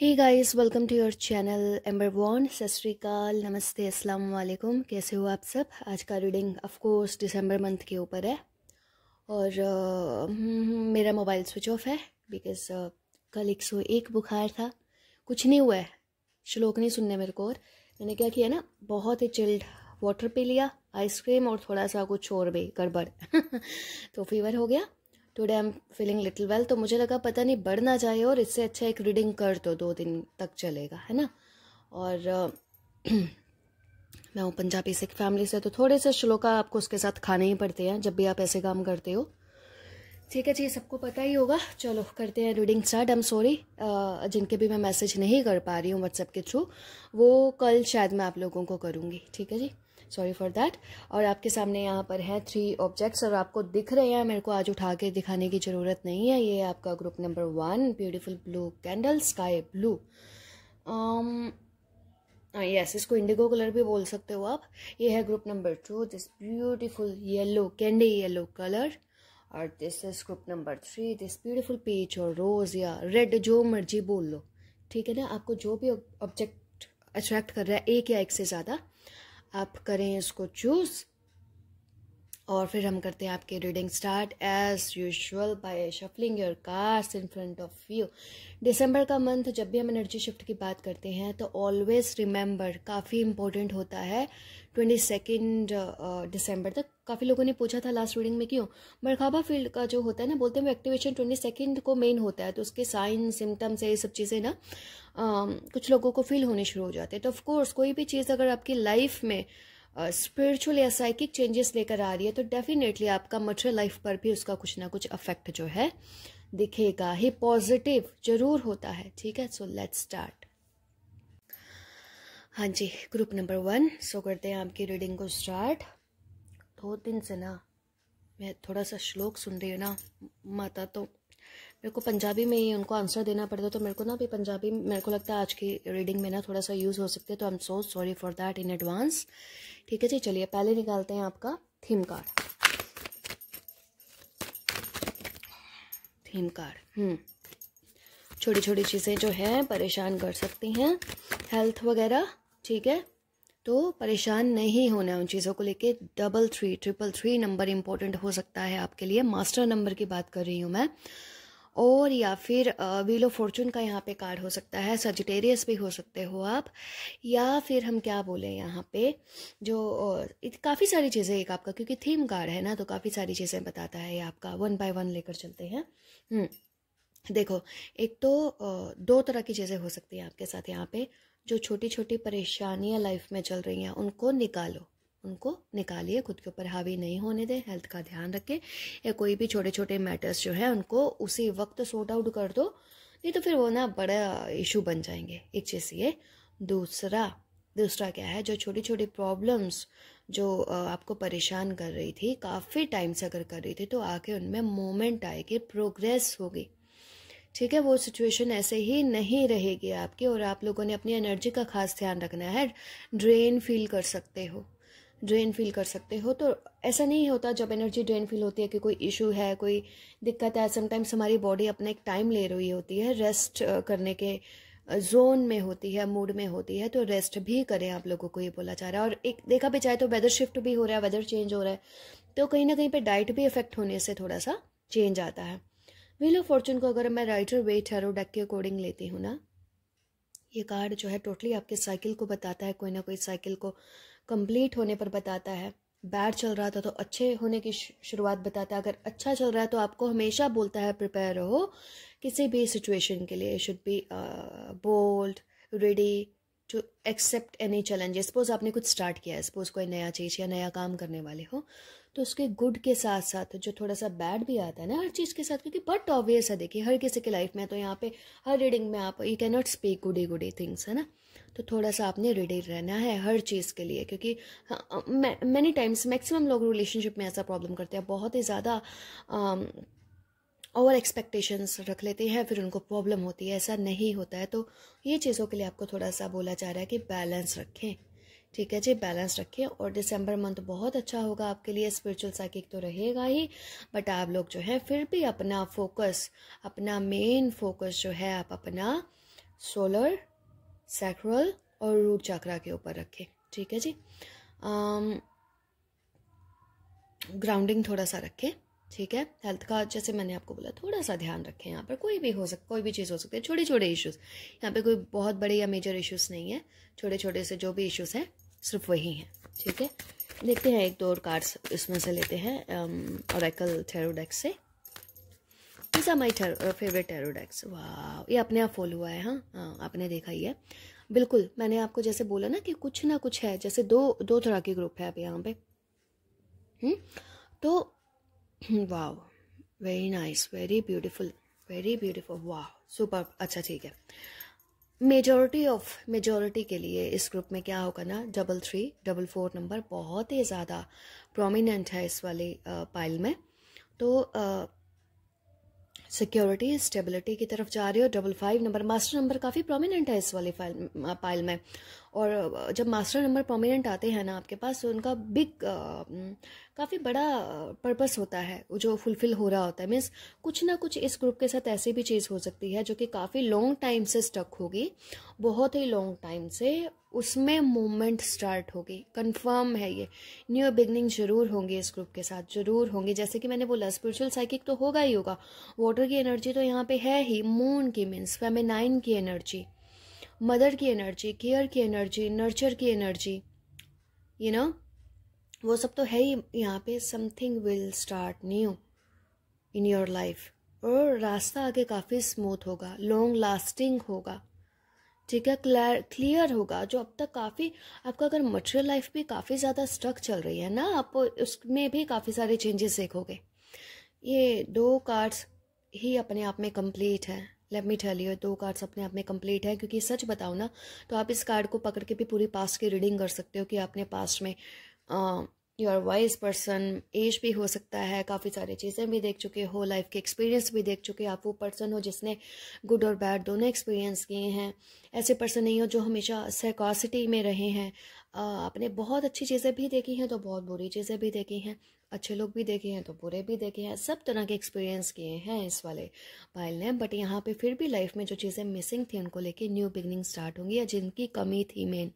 He guys welcome to your channel एम्बर वॉन सत श्रीकाल नमस्ते अस्सलाम वालेकुम कैसे हो आप सब आज का रीडिंग ऑफ कोर्स दिसंबर मंथ के ऊपर है और uh, हम्म, मेरा मोबाइल स्विच ऑफ है बिकॉज uh, कल एक सौ एक बुखार था कुछ नहीं हुआ है श्लोक नहीं सुनने मेरे को और मैंने क्या किया ना बहुत ही चिल्ड वाटर पी लिया आइसक्रीम और थोड़ा सा कुछ और भी गड़बड़ तो फीवर हो गया today I am feeling little well तो मुझे लगा पता नहीं बढ़ ना जाए और इससे अच्छा एक रीडिंग कर दो दो दिन तक चलेगा है ना और मैं हूँ पंजाबी सिख फैमिली से तो थोड़े से श्लोका आपको उसके साथ खाने ही पड़ते हैं जब भी आप ऐसे काम करते हो ठीक है जी सबको पता ही होगा चलो करते हैं reading start I am sorry जिनके भी मैं मैसेज नहीं कर पा रही हूँ व्हाट्सएप के थ्रू वो कल शायद मैं आप लोगों को करूँगी ठीक है जी सॉरी फॉर दैट और आपके सामने यहाँ पर हैं थ्री ऑब्जेक्ट्स और आपको दिख रहे हैं मेरे को आज उठा के दिखाने की ज़रूरत नहीं है ये आपका group number one beautiful blue candle sky blue yes इसको इंडिगो कलर भी बोल सकते हो आप ये है group number two this beautiful yellow candy yellow colour और this is group number three this beautiful peach और रोज़ या रेड जो मर्जी बोल लो ठीक है ना आपको जो भी ऑब्जेक्ट अट्रैक्ट कर रहा है एक या एक से ज़्यादा आप करें इसको चूज़ और फिर हम करते हैं आपके reading start as usual by shuffling your cards in front of you दिसंबर का मंथ जब भी हम एनर्जी शिफ्ट की बात करते हैं तो ऑलवेज रिमेंबर काफ़ी इंपॉर्टेंट होता है ट्वेंटी सेकेंड दिसंबर तक काफ़ी लोगों ने पूछा था लास्ट रीडिंग में क्यों मरखाबा फील्ड का जो होता है ना बोलते हैं वो एक्टिवेशन ट्वेंटी सेकेंड को मेन होता है तो उसके साइन सिम्टम्स है ये सब चीज़ें ना आ, कुछ लोगों को फील होने शुरू हो जाते हैं तो ऑफकोर्स कोई भी चीज़ अगर आपकी लाइफ में स्पिरिचुअल या साइकिक चेंजेस लेकर आ रही है तो डेफिनेटली आपका मटर लाइफ पर भी उसका कुछ ना कुछ अफेक्ट जो है दिखेगा ही पॉजिटिव जरूर होता है ठीक है सो लेट्स स्टार्ट हाँ जी ग्रुप नंबर वन सो करते हैं आपकी रीडिंग को स्टार्ट दो दिन से ना मैं थोड़ा सा श्लोक सुन रही हूँ ना माता तो मेरे को पंजाबी में ही उनको आंसर देना पड़ता तो मेरे को ना भी पंजाबी मेरे को लगता है आज की रीडिंग में ना थोड़ा सा यूज़ हो सकते हैं तो I am so sorry for that in advance ठीक है जी चलिए पहले निकालते हैं आपका थीम कार्ड थीम कार्ड हम्म छोटी छोटी चीज़ें जो हैं परेशान कर सकती हैं हेल्थ वगैरह ठीक है तो परेशान नहीं होना है उन चीज़ों को लेके double three triple three number important हो सकता है आपके लिए मास्टर नंबर की बात कर रही हूँ मैं और या फिर व्हील ऑफ फॉर्चून का यहाँ पे कार्ड हो सकता है सजिटेरियस भी हो सकते हो आप या फिर हम क्या बोले यहाँ पे जो काफ़ी सारी चीज़ें एक आपका क्योंकि थीम कार्ड है ना तो काफ़ी सारी चीज़ें बताता है ये आपका वन बाय वन लेकर चलते हैं हम्म, देखो एक तो दो तरह की चीज़ें हो सकती हैं आपके साथ यहाँ पे जो छोटी छोटी परेशानियाँ लाइफ में चल रही हैं उनको निकालो उनको निकालिए खुद के ऊपर हावी नहीं होने दें हेल्थ का ध्यान रखें या कोई भी छोटे छोटे मैटर्स जो है उनको उसी वक्त सॉर्ट आउट कर दो नहीं तो फिर वो ना बड़ा इशू बन जाएंगे एक चीज़ ये दूसरा दूसरा क्या है जो छोटी छोटी प्रॉब्लम्स जो आपको परेशान कर रही थी काफ़ी टाइम से अगर कर रही थी तो आके उनमें मोमेंट आएगी प्रोग्रेस होगी ठीक है वो सिचुएशन ऐसे ही नहीं रहेगी आपकी और आप लोगों ने अपनी एनर्जी का खास ध्यान रखना है ड्रेन फील कर सकते हो ड्रेन फील कर सकते हो तो ऐसा नहीं होता जब एनर्जी ड्रेन फील होती है कि कोई इशू है कोई दिक्कत है समटाइम्स हमारी बॉडी अपना एक टाइम ले रही होती है रेस्ट करने के जोन में होती है मूड में होती है तो रेस्ट भी करें आप लोगों को ये बोला जा रहा है और एक देखा भी जाए तो वेदर शिफ्ट भी हो रहा है वेदर चेंज हो रहा है तो कहीं ना कहीं पर डाइट भी इफेक्ट होने से थोड़ा सा चेंज आता है व्हील ऑफ फॉर्चून को अगर मैं राइटर वेट हेरो डेक के अकॉर्डिंग लेती हूँ ना ये कार्ड जो है टोटली आपके साइकिल को बताता है कोई ना कोई साइकिल को कंप्लीट होने पर बताता है बैड चल रहा था तो अच्छे होने की शुरुआत बताता है अगर अच्छा चल रहा है तो आपको हमेशा बोलता है प्रिपेयर रहो किसी भी सिचुएशन के लिए should be bold ready to accept any challenge suppose आपने कुछ स्टार्ट किया है सपोज कोई नया चीज़ या नया काम करने वाले हो तो उसके गुड के साथ साथ जो थोड़ा सा बैड भी आता है ना हर चीज़ के साथ क्योंकि बट ऑब्वियस है देखिए हर किसी के लाइफ में तो यहाँ पे हर रीडिंग में आप you can not speak goody goody things है ना तो थोड़ा सा आपने रेडी रहना है हर चीज़ के लिए क्योंकि मैनी टाइम्स मैक्सिमम लोग रिलेशनशिप में ऐसा प्रॉब्लम करते हैं बहुत ही ज़्यादा ओवर एक्सपेक्टेशंस रख लेते हैं फिर उनको प्रॉब्लम होती है ऐसा नहीं होता है तो ये चीज़ों के लिए आपको थोड़ा सा बोला जा रहा है कि बैलेंस रखें ठीक है जी बैलेंस रखें और दिसंबर मंथ बहुत अच्छा होगा आपके लिए स्पिरिचुअल साइकिक तो रहेगा ही बट आप लोग जो है फिर भी अपना फोकस अपना मेन फोकस जो है आप अपना सोलर सैक्रल और रूट चक्रा के ऊपर रखें ठीक है जी ग्राउंडिंग um, थोड़ा सा रखें ठीक है हेल्थ का जैसे मैंने आपको बोला थोड़ा सा ध्यान रखें यहाँ पर कोई भी हो सकता कोई भी चीज़ हो सकती है छोटे छोटे इश्यूज़ यहाँ पे कोई बहुत बड़े या मेजर इश्यूज़ नहीं है छोटे छोटे से जो भी इश्यूज़ हैं सिर्फ वही हैं ठीक है देखते हैं एक दो और कार्ड्स इसमें से लेते हैं और um, थेरोडेक्स से these are my favourite tarot decks वाह ये अपने आप फॉलो हुआ है हाँ हाँ आपने देखा ही है बिल्कुल मैंने आपको जैसे बोला ना कि कुछ ना कुछ है जैसे दो दो तरह के ग्रुप है अब यहाँ पे हम्म? तो वाह very nice very beautiful very beautiful वाह सुपर अच्छा ठीक है मेजॉरिटी ऑफ मेजोरिटी के लिए इस ग्रुप में क्या होगा ना double three double four number बहुत ही ज़्यादा प्रोमिनेंट है इस वाले पाइल uh, में तो uh, सिक्योरिटी स्टेबिलिटी की तरफ जा रही हो double five number master number काफ़ी प्रोमिनेंट है इस वाली फाइल पाइल में और जब मास्टर नंबर पर्मिनेंट आते हैं ना आपके पास तो उनका बिग काफ़ी बड़ा पर्पस होता है जो फुलफ़िल हो रहा होता है मीन्स कुछ ना कुछ इस ग्रुप के साथ ऐसी भी चीज़ हो सकती है जो कि काफ़ी लॉन्ग टाइम से स्टक होगी बहुत ही लॉन्ग टाइम से उसमें मूवमेंट स्टार्ट होगी कंफर्म है ये न्यू बिगनिंग जरूर होंगे इस ग्रुप के साथ जरूर होंगे जैसे कि मैंने बोला स्पिरिचुअल साइकिक तो होगा ही होगा वाटर की एनर्जी तो यहाँ पे है ही मून की मीन्स फेमेनाइन की एनर्जी मदर की एनर्जी केयर की एनर्जी नर्चर की एनर्जी यू नो वो सब तो है ही यहाँ पे something will start new in your life और रास्ता आगे काफ़ी स्मूथ होगा लॉन्ग लास्टिंग होगा ठीक है क्लियर क्लियर होगा जो अब तक काफ़ी आपका अगर मटेरियल लाइफ भी काफ़ी ज़्यादा स्ट्रक चल रही है ना आप उसमें भी काफ़ी सारे चेंजेस देखोगे ये दो कार्ड्स ही अपने आप में कंप्लीट है लेट मी टेल यू दो कार्ड्स अपने आप में कंप्लीट है क्योंकि सच बताओ ना तो आप इस कार्ड को पकड़ के भी पूरी पास्ट की रीडिंग कर सकते हो कि आपने पास्ट में you are wise person as भी हो सकता है काफ़ी सारी चीज़ें भी देख चुके हो लाइफ के एक्सपीरियंस भी देख चुके आप वो पर्सन हो जिसने गुड और बैड दोनों एक्सपीरियंस किए हैं ऐसे पर्सन नहीं हो जो हमेशा सरकासिटी में रहे हैं आपने बहुत अच्छी चीज़ें भी देखी हैं तो बहुत बुरी चीज़ें भी देखी हैं अच्छे लोग भी देखे हैं तो बुरे भी देखे हैं सब तरह के एक्सपीरियंस किए हैं इस वाले पायल ने बट यहाँ पे फिर भी लाइफ में जो चीज़ें मिसिंग थी उनको लेके न्यू बिगनिंग स्टार्ट होंगी या जिनकी कमी थी मेन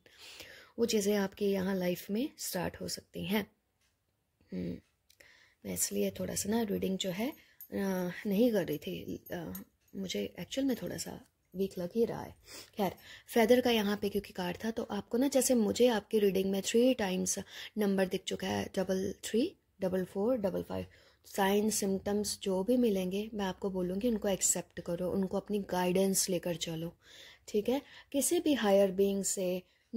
वो चीज़ें आपके यहाँ लाइफ में स्टार्ट हो सकती हैं हम्म, मैं इसलिए थोड़ा सा ना रीडिंग जो है नहीं कर रही थी मुझे एक्चुअल में थोड़ा सा वीक लग ही रहा है खैर फेदर का यहाँ पे क्योंकि कार्ड था तो आपको ना जैसे मुझे आपकी रीडिंग में थ्री टाइम्स नंबर दिख चुका है double three double four double five sign symptoms जो भी मिलेंगे मैं आपको बोलूँगी उनको एक्सेप्ट करो उनको अपनी गाइडेंस लेकर चलो ठीक है किसी भी हायर बींग से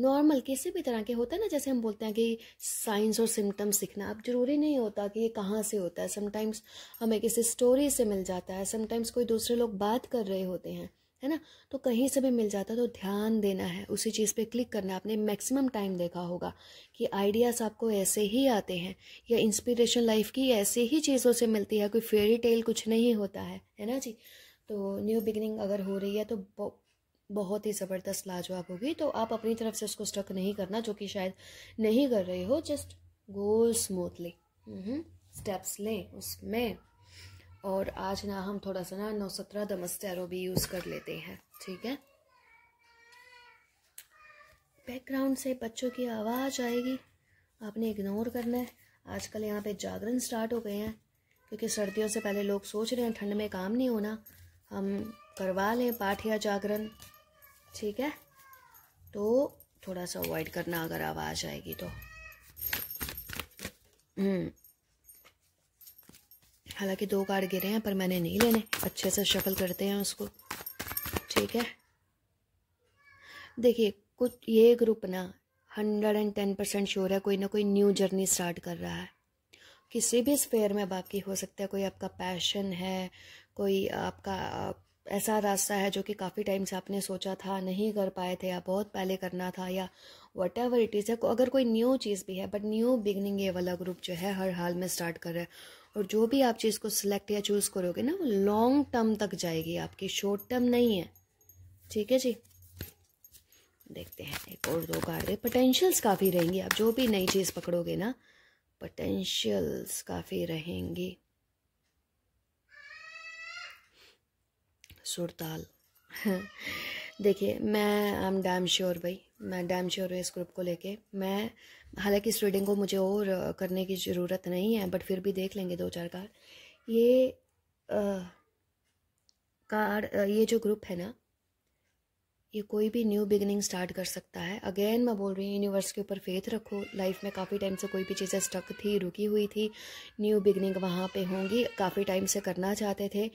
नॉर्मल किसी भी तरह के होता है ना जैसे हम बोलते हैं कि साइंस और सिम्टम्स सीखना अब जरूरी नहीं होता कि ये कहाँ से होता है समटाइम्स हमें किसी स्टोरी से मिल जाता है समटाइम्स कोई दूसरे लोग बात कर रहे होते हैं है ना तो कहीं से भी मिल जाता है तो ध्यान देना है उसी चीज़ पे क्लिक करना है आपने मैक्सिमम टाइम देखा होगा कि आइडियाज़ आपको ऐसे ही आते हैं या इंस्पिरेशन लाइफ की ऐसे ही चीज़ों से मिलती है कोई फेरी टेल कुछ नहीं होता है है ना जी तो न्यू बिगिनिंग अगर हो रही है तो बहुत ही ज़बरदस्त लाजवाब होगी तो आप अपनी तरफ से उसको स्टक नहीं करना जो कि शायद नहीं कर रहे हो जस्ट गो स्मूथली स्टेप्स लें उसमें और आज ना हम थोड़ा सा ना नौ सत्रह दमस्टैरो भी यूज़ कर लेते हैं ठीक है बैकग्राउंड से बच्चों की आवाज़ आएगी आपने इग्नोर करना है आजकल यहाँ पे जागरण स्टार्ट हो गए हैं क्योंकि सर्दियों से पहले लोग सोच रहे हैं ठंड में काम नहीं होना हम करवा लें पाठ या जागरण ठीक है तो थोड़ा सा अवॉइड करना अगर आवाज़ आएगी तो हम्म। हालांकि दो कार्ड गिरे हैं पर मैंने नहीं लेने अच्छे से शफल करते हैं उसको ठीक है देखिए कुछ ये ग्रुप ना hundred and ten percent sure है कोई ना कोई न्यू जर्नी स्टार्ट कर रहा है किसी भी स्पेयर में बाकी हो सकता है कोई आपका पैशन है कोई आपका ऐसा रास्ता है जो कि काफ़ी टाइम से आपने सोचा था नहीं कर पाए थे या बहुत पहले करना था या वट एवर इट इज़ है अगर कोई न्यू चीज़ भी है बट न्यू बिगनिंग ये वाला ग्रुप जो है हर हाल में स्टार्ट कर रहा है और जो भी आप चीज़ को सिलेक्ट या चूज़ करोगे ना वो लॉन्ग टर्म तक जाएगी आपकी शॉर्ट टर्म नहीं है ठीक है जी देखते हैं एक और दो कार्ड है पोटेंशियल्स काफ़ी रहेंगी आप जो भी नई चीज़ पकड़ोगे ना पोटेंशियल्स काफ़ी रहेंगी सुरताल देखिए मैं आई एम डैम श्योर भाई मैं डैम श्योर हूँ इस ग्रुप को लेके मैं हालांकि इस रीडिंग को मुझे और करने की ज़रूरत नहीं है बट फिर भी देख लेंगे दो चार कार ये कार ये जो ग्रुप है ना ये कोई भी न्यू बिगनिंग स्टार्ट कर सकता है अगेन मैं बोल रही हूँ यूनिवर्स के ऊपर फेथ रखो लाइफ में काफ़ी टाइम से कोई भी चीज़ें स्टक थी रुकी हुई थी न्यू बिगनिंग वहाँ पे होंगी काफ़ी टाइम से करना चाहते थे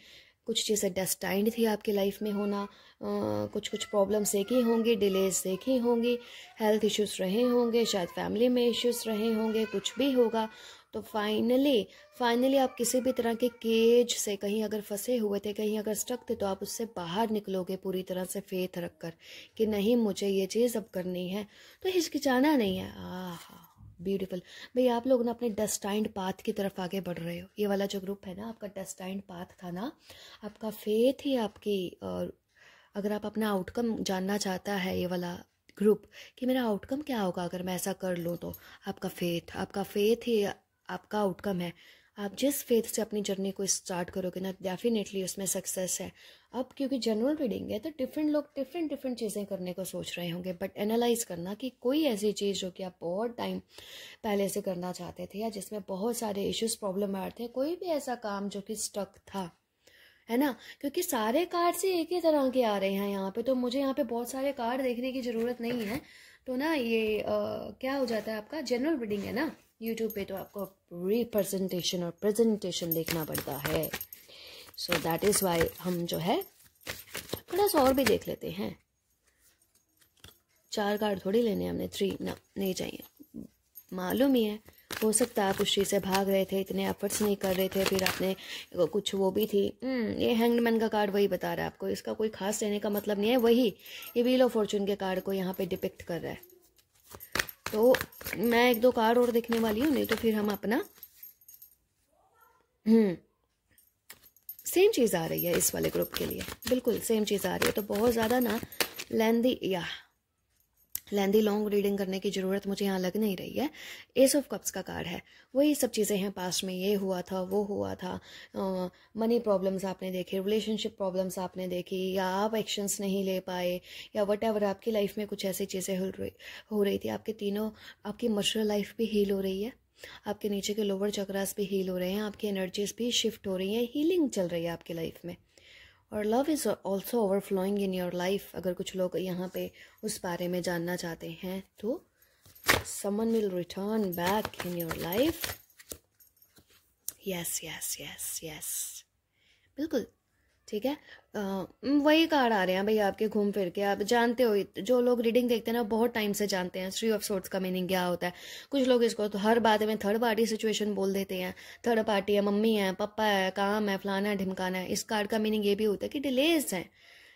कुछ चीज़ें डेस्टाइंड थी आपकी लाइफ में होना आ, कुछ कुछ प्रॉब्लम्स देखी होंगी डिलेज देखी होंगी हेल्थ इश्यूज रहे होंगे शायद फैमिली में इश्यूज रहे होंगे कुछ भी होगा तो फाइनली फाइनली आप किसी भी तरह के केज से कहीं अगर फंसे हुए थे कहीं अगर स्टक थे तो आप उससे बाहर निकलोगे पूरी तरह से फेथ रख कर कि नहीं मुझे ये चीज़ अब करनी है तो हिचकिचाना नहीं है आहा ब्यूटीफुल भैया आप लोग ना अपने डस्टाइंड पाथ की तरफ आगे बढ़ रहे हो ये वाला जो ग्रुप है ना आपका डस्टाइंड पाथ था ना आपका फेथ ही आपकी और अगर आप अपना आउटकम जानना चाहता है ये वाला ग्रुप कि मेरा आउटकम क्या होगा अगर मैं ऐसा कर लूँ तो आपका फेथ आपका फेथ ही आपका आउटकम है आप जिस फेथ से अपनी जर्नी को स्टार्ट करोगे ना डेफिनेटली उसमें सक्सेस है अब क्योंकि जनरल रीडिंग है तो डिफरेंट लोग डिफरेंट डिफरेंट चीज़ें करने को सोच रहे होंगे बट एनालाइज करना कि कोई ऐसी चीज़ जो कि आप बहुत टाइम पहले से करना चाहते थे या जिसमें बहुत सारे इश्यूज प्रॉब्लम आ रहे थे कोई भी ऐसा काम जो कि स्टक था है ना क्योंकि सारे कार्ड से एक ही तरह के आ रहे हैं यहाँ पे तो मुझे यहाँ पे बहुत सारे कार्ड देखने की ज़रूरत नहीं है तो ना ये आ, क्या हो जाता है आपका जनरल रीडिंग है ना यूट्यूब पे तो आपको रिप्रेजेंटेशन और प्रेजेंटेशन देखना पड़ता है सो दैट इज़ वाई हम जो है थोड़ा सा और भी देख लेते हैं चार कार्ड थोड़ी लेने हमने थ्री ना नहीं चाहिए मालूम ही है हो सकता है आप उस चीज़ से भाग रहे थे इतने एफर्ट्स नहीं कर रहे थे फिर आपने कुछ वो भी थी हम्म, ये हैंगमैन का कार्ड वही बता रहा है आपको इसका कोई खास लेने का मतलब नहीं है वही ये व्हील ऑफ फॉर्चून के कार्ड को यहाँ पे डिपिक्ट कर रहा है तो मैं एक दो कार और देखने वाली हूँ नहीं तो फिर हम अपना हम्म सेम चीज़ आ रही है इस वाले ग्रुप के लिए बिल्कुल सेम चीज़ आ रही है तो बहुत ज़्यादा ना लेंदी या लेंदी लॉन्ग रीडिंग करने की ज़रूरत मुझे यहाँ लग नहीं रही है एस ऑफ कप्स का कार्ड है वही सब चीज़ें हैं पास्ट में ये हुआ था वो हुआ था मनी प्रॉब्लम्स आपने देखी रिलेशनशिप प्रॉब्लम्स आपने देखी या आप एक्शंस नहीं ले पाए या वट आपकी लाइफ में कुछ ऐसी चीज़ें हो रही थी आपके तीनों आपकी मशरल लाइफ भी हील हो रही है आपके नीचे के लोअर चक्रास भी हील हो रहे हैं आपकी एनर्जीज भी शिफ्ट हो रही हैं हीलिंग चल रही है आपकी लाइफ में और love is also overflowing in your life अगर कुछ लोग यहाँ पे उस बारे में जानना चाहते हैं तो someone will return back in your life yes yes yes yes बिल्कुल ठीक है आ, वही कार्ड आ रहे हैं भाई आपके घूम फिर के आप जानते हो जो लोग रीडिंग देखते हैं ना बहुत टाइम से जानते हैं थ्री ऑफ सोर्ट्स का मीनिंग क्या होता है कुछ लोग इसको तो हर बात में थर्ड पार्टी सिचुएशन बोल देते हैं थर्ड पार्टी है मम्मी है पापा है काम है फलाना है ढिमकाना है इस कार्ड का मीनिंग ये भी होता है कि डिलेज हैं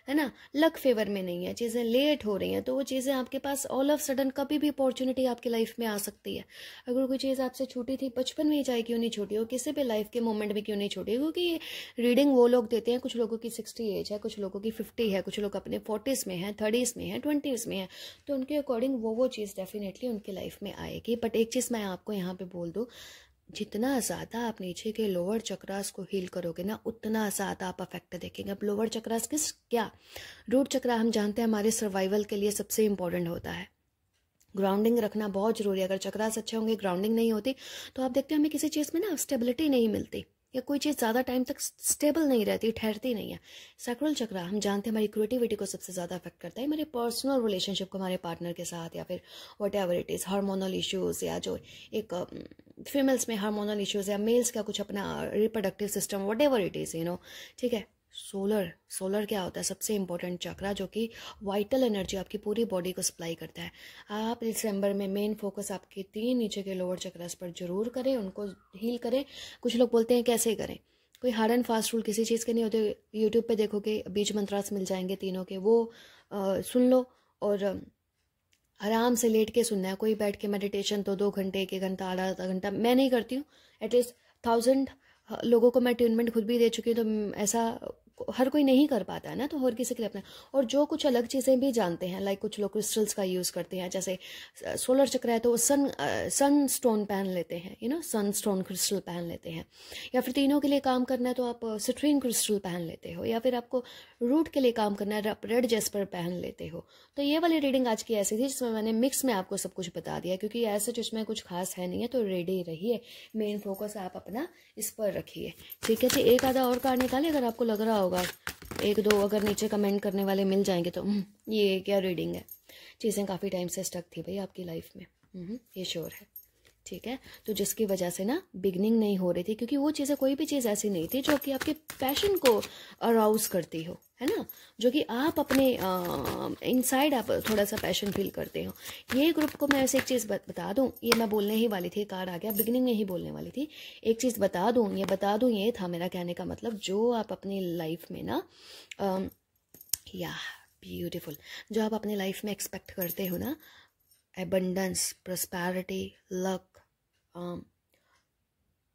है ना लक फेवर में नहीं है चीज़ें लेट हो रही हैं तो वो चीज़ें आपके पास ऑल ऑफ सडन कभी भी अपॉर्चुनिटी आपकी लाइफ में आ सकती है अगर कोई चीज़ आपसे छूटी थी बचपन में ही चाहे क्यों नहीं छूटी हो किसी भी लाइफ के मोमेंट में क्यों नहीं छूटी क्योंकि रीडिंग वो लोग देते हैं कुछ लोगों की सिक्सटी एज है कुछ लोगों की फिफ्टी है कुछ लोग अपने फोर्टीज़ में हैं थर्टीज़ में हैं ट्वेंटीज़ में हैं तो उनके अकॉर्डिंग वो वो चीज़ डेफिनेटली उनकी लाइफ में आएगी बट एक चीज़ मैं आपको यहाँ पर बोल दूँ जितना ज़्यादा आप नीचे के लोअर चक्रास को हील करोगे ना उतना ज़्यादा आप अफेक्ट देखेंगे अब लोअर चक्रास किस क्या रूट चक्रा हम जानते हैं हमारे सर्वाइवल के लिए सबसे इम्पोर्टेंट होता है ग्राउंडिंग रखना बहुत जरूरी है अगर चक्रास अच्छे होंगे ग्राउंडिंग नहीं होती तो आप देखते हैं हमें किसी चीज़ में ना स्टेबिलिटी नहीं मिलती या कोई चीज़ ज़्यादा टाइम तक स्टेबल नहीं रहती ठहरती नहीं है सैक्रल चक्र हम जानते हैं हमारी क्रिएटिविटी को सबसे ज़्यादा अफेक्ट करता है हमारे पर्सनल रिलेशनशिप को हमारे पार्टनर के साथ या फिर whatever it is hormonal issues या जो एक फीमेल्स um, में हार्मोनल इश्यूज़ या मेल्स का कुछ अपना reproductive system whatever it is you know ठीक है सोलर सोलर क्या होता है सबसे इम्पोर्टेंट चक्रा जो कि वाइटल एनर्जी आपकी पूरी बॉडी को सप्लाई करता है आप दिसंबर में मेन फोकस आपके तीन नीचे के लोअर चक्रास पर जरूर करें उनको हील करें कुछ लोग बोलते हैं कैसे करें कोई हार्ड एंड फास्ट रूल किसी चीज़ के नहीं होते यूट्यूब पे देखोगे बीज मंत्रास मिल जाएंगे तीनों के वो आ, सुन लो और आराम से लेट के सुनना है कोई बैठ के मेडिटेशन तो दो घंटे एक घंटा आधा आधा घंटा मैं नहीं करती हूँ एटलीस्ट थाउजेंड लोगों को मैं ट्यूनमेंट खुद भी दे चुकी हूँ तो ऐसा हर कोई नहीं कर पाता है ना तो हर किसी के लिए अपना और जो कुछ अलग चीज़ें भी जानते हैं लाइक कुछ लोग क्रिस्टल्स का यूज़ करते हैं जैसे सोलर चक्र है तो वो सन सन स्टोन पहन लेते हैं you know sun stone crystal पहन लेते हैं या फिर तीनों के लिए काम करना है तो आप सिट्रीन क्रिस्टल पहन लेते हो या फिर आपको रूट के लिए काम करना है आप रेड जेस्पर पहन लेते हो तो ये वाली रीडिंग आज की ऐसी थी जिसमें मैंने मिक्स में आपको सब कुछ बता दिया क्योंकि ऐसे जिसमें कुछ खास है नहीं है तो रेडी रहिए मेन फोकस आप अपना इस पर रखिए ठीक है जी एक आधा और कार्ड निकालिए अगर आपको लग रहा होगा होगा एक दो अगर नीचे कमेंट करने वाले मिल जाएंगे तो हम्म, ये क्या रीडिंग है चीज़ें काफ़ी टाइम से स्टक थी भाई आपकी लाइफ में हम्म, ये श्योर है ठीक है तो जिसकी वजह से ना बिगनिंग नहीं हो रही थी क्योंकि वो चीज़ें कोई भी चीज़ ऐसी नहीं थी जो कि आपके पैशन को अराउज करती हो है ना जो कि आप अपने इनसाइड आप थोड़ा सा पैशन फील करते हो ये ग्रुप को मैं ऐसे एक चीज़ बता दूं ये मैं बोलने ही वाली थी कार आ गया बिगनिंग में ही बोलने वाली थी एक चीज़ बता दूँ ये बता दूँ ये था मेरा कहने का मतलब जो आप अपनी लाइफ में ना या ब्यूटिफुल जो आप अपने लाइफ में एक्सपेक्ट करते हो ना एबंडेंस प्रस्पैरिटी लक Um,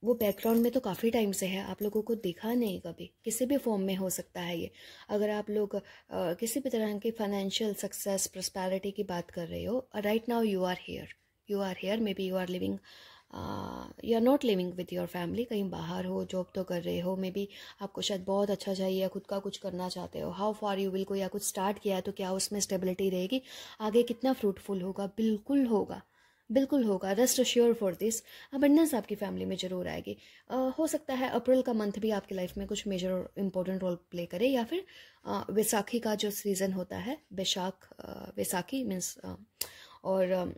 वो बैकग्राउंड में तो काफ़ी टाइम से है आप लोगों को देखा नहीं कभी किसी भी फॉर्म में हो सकता है ये अगर आप लोग आ, किसी भी तरह की फाइनेंशियल सक्सेस प्रस्पैरिटी की बात कर रहे हो right now you are here you are here maybe you are living you are not living with your family कहीं बाहर हो जॉब तो कर रहे हो मे बी आपको शायद बहुत अच्छा चाहिए या खुद का कुछ करना चाहते हो हाउ फार यू विल को या कुछ स्टार्ट किया है तो क्या उसमें स्टेबिलिटी रहेगी आगे कितना फ्रूटफुल होगा बिल्कुल होगा बिल्कुल होगा rest sure for this abundance आपकी फैमिली में ज़रूर आएगी हो सकता है अप्रैल का मंथ भी आपकी लाइफ में कुछ मेजर इम्पोर्टेंट रोल प्ले करे या फिर वैसाखी का जो सीज़न होता है वैशाख वैसाखी मीन्स और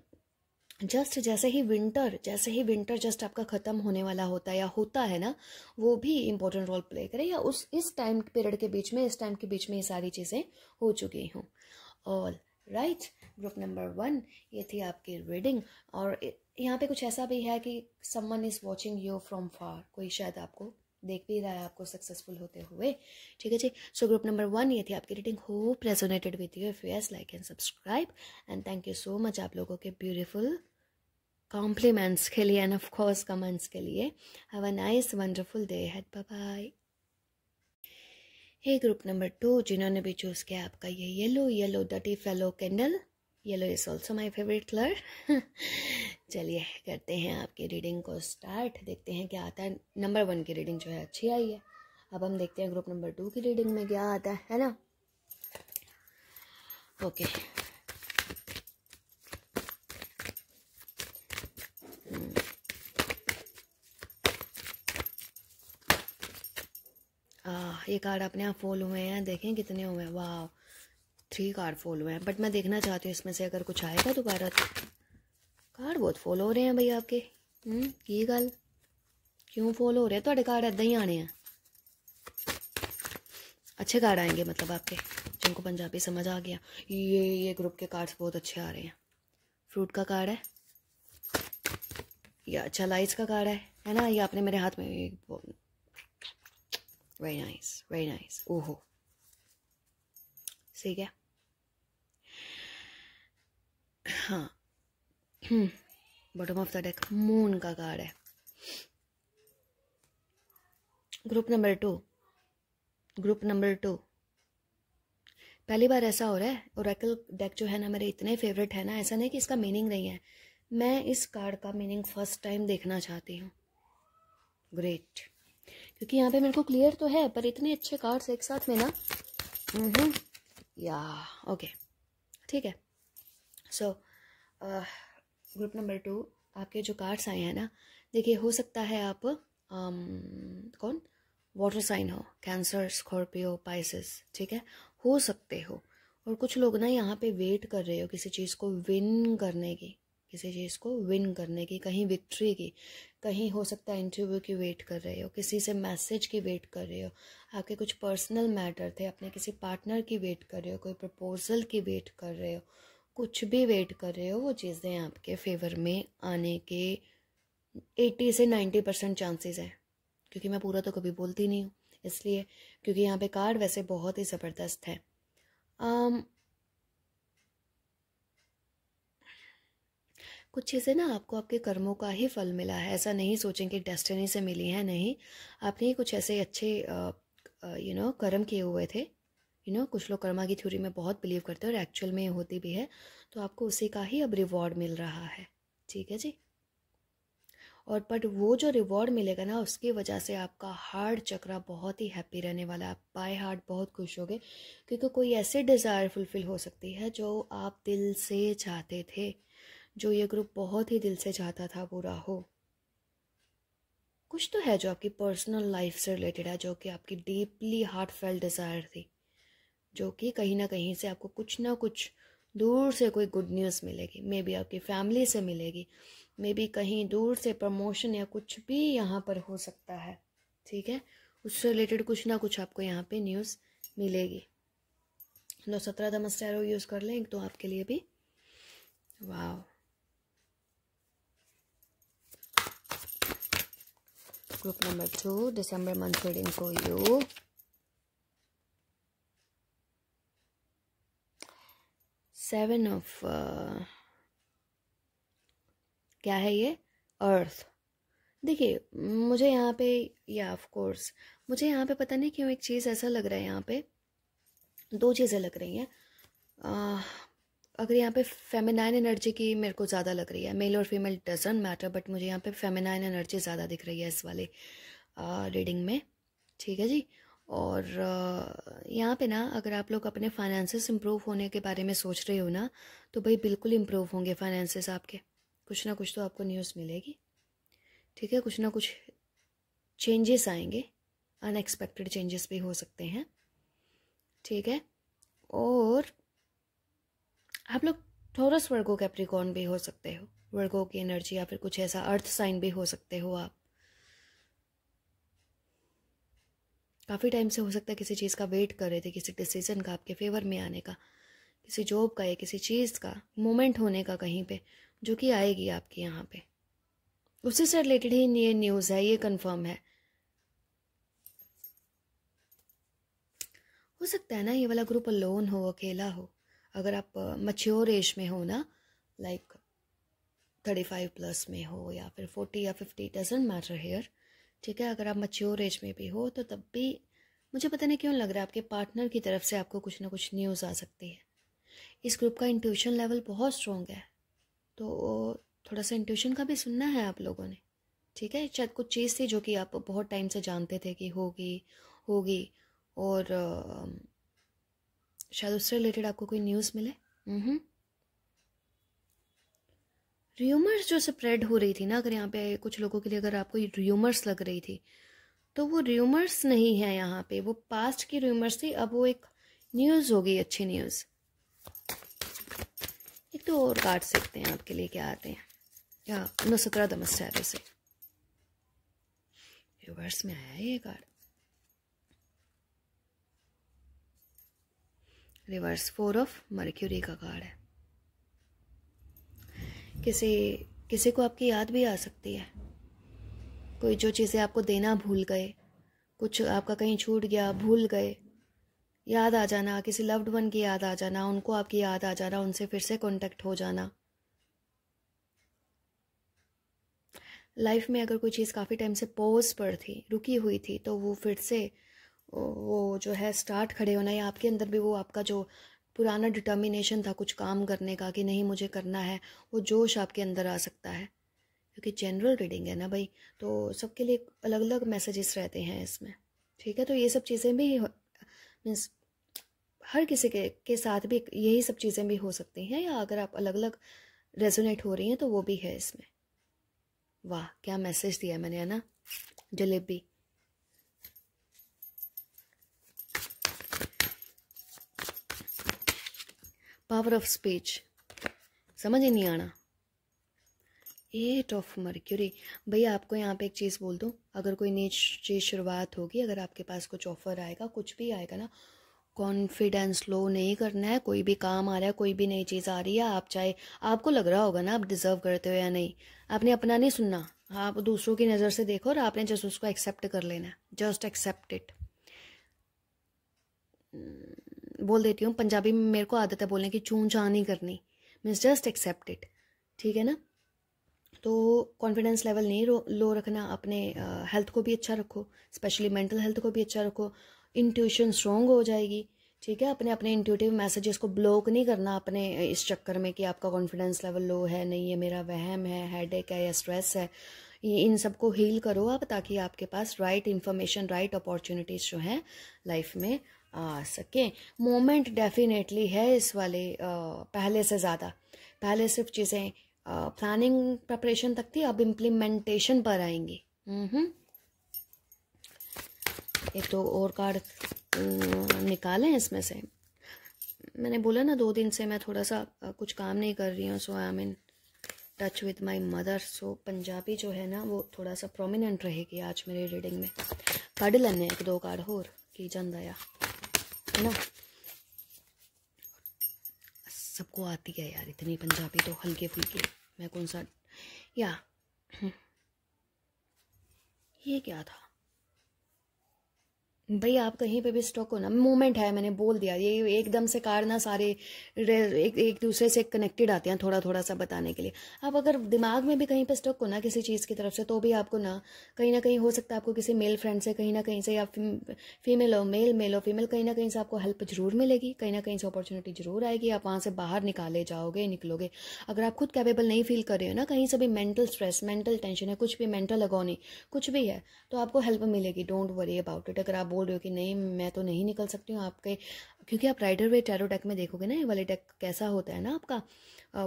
जस्ट जैसे ही विंटर जैसे ही विंटर जस्ट आपका ख़त्म होने वाला होता है या होता है ना वो भी इम्पोर्टेंट रोल प्ले करे या उस इस टाइम पीरियड के बीच में इस टाइम के बीच में ये सारी चीज़ें हो चुकी हों और राइट ग्रुप नंबर वन ये थी आपकी रीडिंग और यहाँ पे कुछ ऐसा भी है कि someone is watching you from far कोई शायद आपको देख भी रहा है आपको सक्सेसफुल होते हुए ठीक है जी सो ग्रुप नंबर वन ये थी आपकी reading hope resonated with you if yes like and subscribe and thank you so much आप लोगों के ब्यूटिफुल कॉम्प्लीमेंट्स के लिए एंड ऑफकोर्स कमेंट्स के लिए have a nice wonderful day had bye है ग्रुप नंबर टू जिन्होंने भी चूज़ किया आपका ये yellow yellow dotty fellow candle yellow is also my favourite colour चलिए करते हैं आपकी रीडिंग को स्टार्ट देखते हैं क्या आता है नंबर वन की रीडिंग जो है अच्छी आई है अब हम देखते हैं ग्रुप नंबर टू की रीडिंग में क्या आता है है ना ओके okay. ये कार्ड अपने आप फॉल हुए हैं देखें कितने हुए हैं वाह थ्री कार्ड फॉल हुए हैं बट मैं देखना चाहती हूँ इसमें से अगर कुछ आएगा दोबारा तो कार्ड बहुत फॉल हो रहे हैं भाई आपके की हम्म, गल क्यों फॉल हो रहे हैं थोड़े कार्ड इदा ही आने हैं अच्छे कार्ड आएंगे मतलब आपके जिनको पंजाबी समझ आ गया ये ये ग्रुप के कार्ड्स बहुत अच्छे आ रहे हैं फ्रूट का कार्ड है या अच्छा लाइट्स का कार्ड है है ना ये आपने मेरे हाथ में very nice, very nice. ओहो सही क्या हाँ bottom of the deck moon का कार्ड है group number two group number two पहली बार ऐसा हो रहा है ओरेकल डेक जो है ना मेरे इतने फेवरेट है ना ऐसा नहीं कि इसका मीनिंग नहीं है मैं इस कार्ड का मीनिंग फर्स्ट टाइम देखना चाहती हूँ ग्रेट क्योंकि यहाँ पे मेरे को क्लियर तो है पर इतने अच्छे कार्ड्स एक साथ में ना या ओके ठीक है सो ग्रुप नंबर टू आपके जो कार्ड्स आए हैं ना देखिए हो सकता है आप um, कौन वाटर साइन हो कैंसर स्कॉर्पियो पाइसिस ठीक है हो सकते हो और कुछ लोग ना यहाँ पे वेट कर रहे हो किसी चीज़ को विन करने की किसी चीज़ को विन करने की कहीं विक्ट्री की कहीं हो सकता है इंटरव्यू की वेट कर रहे हो किसी से मैसेज की वेट कर रहे हो आपके कुछ पर्सनल मैटर थे अपने किसी पार्टनर की वेट कर रहे हो कोई प्रपोजल की वेट कर रहे हो कुछ भी वेट कर रहे हो वो चीज़ें आपके फेवर में आने के एट्टी से नाइन्टी परसेंट चांसेस हैं क्योंकि मैं पूरा तो कभी बोलती नहीं हूँ इसलिए क्योंकि यहाँ पे कार्ड वैसे बहुत ही ज़बरदस्त है um, कुछ चीज़ें ना आपको आपके कर्मों का ही फल मिला है ऐसा नहीं सोचें कि डेस्टिनी से मिली है नहीं आपने ही कुछ ऐसे अच्छे यू नो कर्म किए हुए थे यू नो कुछ लोग कर्मा की थ्योरी में बहुत बिलीव करते हैं और एक्चुअल में होती भी है तो आपको उसी का ही अब रिवॉर्ड मिल रहा है ठीक है जी और बट वो जो रिवॉर्ड मिलेगा ना उसकी वजह से आपका हार्ट चक्रा बहुत ही हैप्पी रहने वाला है आप बाय हार्ट बहुत खुश होगे क्योंकि कोई ऐसे डिज़ायर फुलफ़िल हो सकती है जो आप दिल से चाहते थे जो ये ग्रुप बहुत ही दिल से चाहता था बुरा हो कुछ तो है जो आपकी पर्सनल लाइफ से रिलेटेड है जो कि आपकी डीपली हार्ट फेल डिज़ायर थी जो कि कहीं ना कहीं से आपको कुछ ना कुछ दूर से कोई गुड न्यूज़ मिलेगी मे बी आपकी फैमिली से मिलेगी मे बी कहीं दूर से प्रमोशन या कुछ भी यहाँ पर हो सकता है ठीक है उससे रिलेटेड कुछ ना कुछ आपको यहाँ पे न्यूज़ मिलेगी नौ सत्रह दमस्टैरो यूज़ कर लें तो आपके लिए भी वाह group number two, December month reading for you. Seven of... Uh, क्या है ये earth देखिए मुझे यहाँ पे या ऑफ कोर्स मुझे यहाँ पे पता नहीं क्यों एक चीज़ ऐसा लग रहा है यहाँ पे दो चीज़ें लग रही हैं अगर यहाँ पे फेमिनाइन एनर्जी की मेरे को ज़्यादा लग रही है मेल और फीमेल डजेंट मैटर बट मुझे यहाँ पे फेमिनाइन एनर्जी ज़्यादा दिख रही है इस वाले रीडिंग में ठीक है जी और यहाँ पे ना अगर आप लोग अपने फाइनेंसेस इम्प्रूव होने के बारे में सोच रहे हो ना तो भाई बिल्कुल इम्प्रूव होंगे फाइनेंसेस आपके कुछ ना कुछ तो आपको न्यूज़ मिलेगी ठीक है कुछ ना कुछ चेंजेस आएंगे अनएक्सपेक्टेड चेंजेस भी हो सकते हैं ठीक है और आप लोग थोरस वर्गो कैप्रिकॉन भी हो सकते हो वर्गो की एनर्जी या फिर कुछ ऐसा अर्थ साइन भी हो सकते हो आप काफ़ी टाइम से हो सकता है किसी चीज़ का वेट कर रहे थे किसी डिसीजन का आपके फेवर में आने का किसी जॉब का या किसी चीज़ का मोमेंट होने का कहीं पे जो कि आएगी आपके यहाँ पे उसी से रिलेटेड ही ये न्यूज़ है ये कंफर्म है हो सकता है ना ये वाला ग्रुप अलोन हो अकेला हो अगर आप मच्योर एज में हो ना लाइक थर्टी फाइव प्लस में हो या फिर फोर्टी या फिफ्टी डजेंट मैटर हेयर ठीक है अगर आप मच्योर एज में भी हो तो तब भी मुझे पता नहीं क्यों लग रहा है आपके पार्टनर की तरफ से आपको कुछ ना कुछ न्यूज़ आ सकती है इस ग्रुप का इंट्यूशन लेवल बहुत स्ट्रॉन्ग है तो थोड़ा सा इंट्यूशन का भी सुनना है आप लोगों ने ठीक है शायद कुछ चीज़ थी जो कि आप बहुत टाइम से जानते थे कि होगी होगी और शायद उससे रिलेटेड आपको कोई न्यूज़ मिले र्यूमर्स mm-hmm. जो स्प्रेड हो रही थी ना अगर यहाँ पे कुछ लोगों के लिए अगर आपको र्यूमर्स लग रही थी तो वो र्यूमर्स नहीं है यहाँ पे वो पास्ट की र्यूमर्स थी अब वो एक न्यूज़ हो गई अच्छी न्यूज़ एक तो और काट सकते हैं आपके लिए क्या आते हैं या नुसकरा दमस्या से रिवर्स में आया ये card reverse four of Mercury का कार्ड है किसी किसी को आपकी याद भी आ सकती है कोई जो चीज़ें आपको देना भूल गए कुछ आपका कहीं छूट गया भूल गए याद आ जाना किसी लव्ड वन की याद आ जाना उनको आपकी याद आ जाना उनसे फिर से कांटेक्ट हो जाना लाइफ में अगर कोई चीज़ काफ़ी टाइम से पोज पर थी रुकी हुई थी तो वो फिर से वो जो है स्टार्ट खड़े होना या आपके अंदर भी वो आपका जो पुराना डिटर्मिनेशन था कुछ काम करने का कि नहीं मुझे करना है वो जोश आपके अंदर आ सकता है क्योंकि जनरल रीडिंग है ना भाई तो सबके लिए अलग अलग मैसेजेस रहते हैं इसमें ठीक है तो ये सब चीज़ें भी मीन्स हर किसी के के साथ भी यही सब चीज़ें भी हो सकती हैं या अगर आप अलग अलग रेजोनेट हो रही हैं तो वो भी है इसमें वाह क्या मैसेज दिया मैंने है ना जलेबी पावर ऑफ स्पीच समझ ही नहीं आना एट ऑफ मर्क्यूरी भैया आपको यहाँ पे एक चीज़ बोल दूँ अगर कोई नई चीज़ शुरुआत होगी अगर आपके पास कुछ ऑफर आएगा कुछ भी आएगा ना कॉन्फिडेंस लो नहीं करना है कोई भी काम आ रहा है कोई भी नई चीज़ आ रही है आप चाहे आपको लग रहा होगा ना आप डिज़र्व करते हो या नहीं आपने अपना नहीं सुनना आप दूसरों की नज़र से देखो और आपने जस्ट उसको एक्सेप्ट कर लेना है जस्ट एक्सेप्ट इट बोल देती हूँ पंजाबी में मेरे को आदत है बोलने की चूं चाँ नहीं करनी मीन्स जस्ट एक्सेप्ट इट ठीक है ना तो कॉन्फिडेंस लेवल नहीं लो रखना अपने हेल्थ uh, को भी अच्छा रखो स्पेशली मेंटल हेल्थ को भी अच्छा रखो इंट्यूशन स्ट्रोंग हो जाएगी ठीक है अपने अपने इंट्यूटिव मैसेजेस को ब्लॉक नहीं करना अपने इस चक्कर में कि आपका कॉन्फिडेंस लेवल लो है नहीं है मेरा वहम है हेड एक है या स्ट्रेस है ये इन सबको हील करो आप ताकि आपके पास राइट इन्फॉर्मेशन राइट अपॉर्चुनिटीज़ जो हैं लाइफ में आ सकें मोमेंट डेफिनेटली है इस वाले पहले से ज़्यादा पहले सिर्फ चीज़ें प्लानिंग प्रपरेशन तक थी अब इम्प्लीमेंटेशन पर आएंगी एक तो और कार्ड निकालें इसमें से मैंने बोला ना दो दिन से मैं थोड़ा सा कुछ काम नहीं कर रही हूँ so I am in touch with my mother so Punjabi जो है ना वो थोड़ा सा प्रोमिनेंट रहेगी आज मेरे रीडिंग में कड़ लें एक दो कार्ड होर की दया है ना सबको आती है यार इतनी पंजाबी तो हल्के फुल्के मैं कौन सा या हम्म। ये क्या था भाई आप कहीं पे भी स्टॉक हो ना मोमेंट है मैंने बोल दिया ये एकदम से कार ना सारे एक एक दूसरे से कनेक्टेड आते हैं थोड़ा थोड़ा सा बताने के लिए आप अगर दिमाग में भी कहीं पे स्टॉक हो ना किसी चीज़ की तरफ से तो भी आपको ना कहीं ना कहीं हो सकता है आपको किसी मेल फ्रेंड से कहीं ना कहीं से या फीमेल हो मेल मेल हो फीमेल कहीं ना कहीं से आपको हेल्प जरूर मिलेगी कहीं ना कहीं से अपॉर्चुनिटी जरूर आएगी आप वहाँ से बाहर निकाले जाओगे निकलोगे अगर आप खुद कैपेबल नहीं फील कर रहे हो ना कहीं से भी मेंटल स्ट्रेस मेंटल टेंशन है कुछ भी मेंटल अगौनी कुछ भी है तो आपको हेल्प मिलेगी डोंट वरी अबाउट इट अगर आप बोल रहे हो कि नहीं मैं तो नहीं निकल सकती हूँ आपके क्योंकि आप राइडर वे टैरो डेक में देखोगे ना ये वाले डेक कैसा होता है ना आपका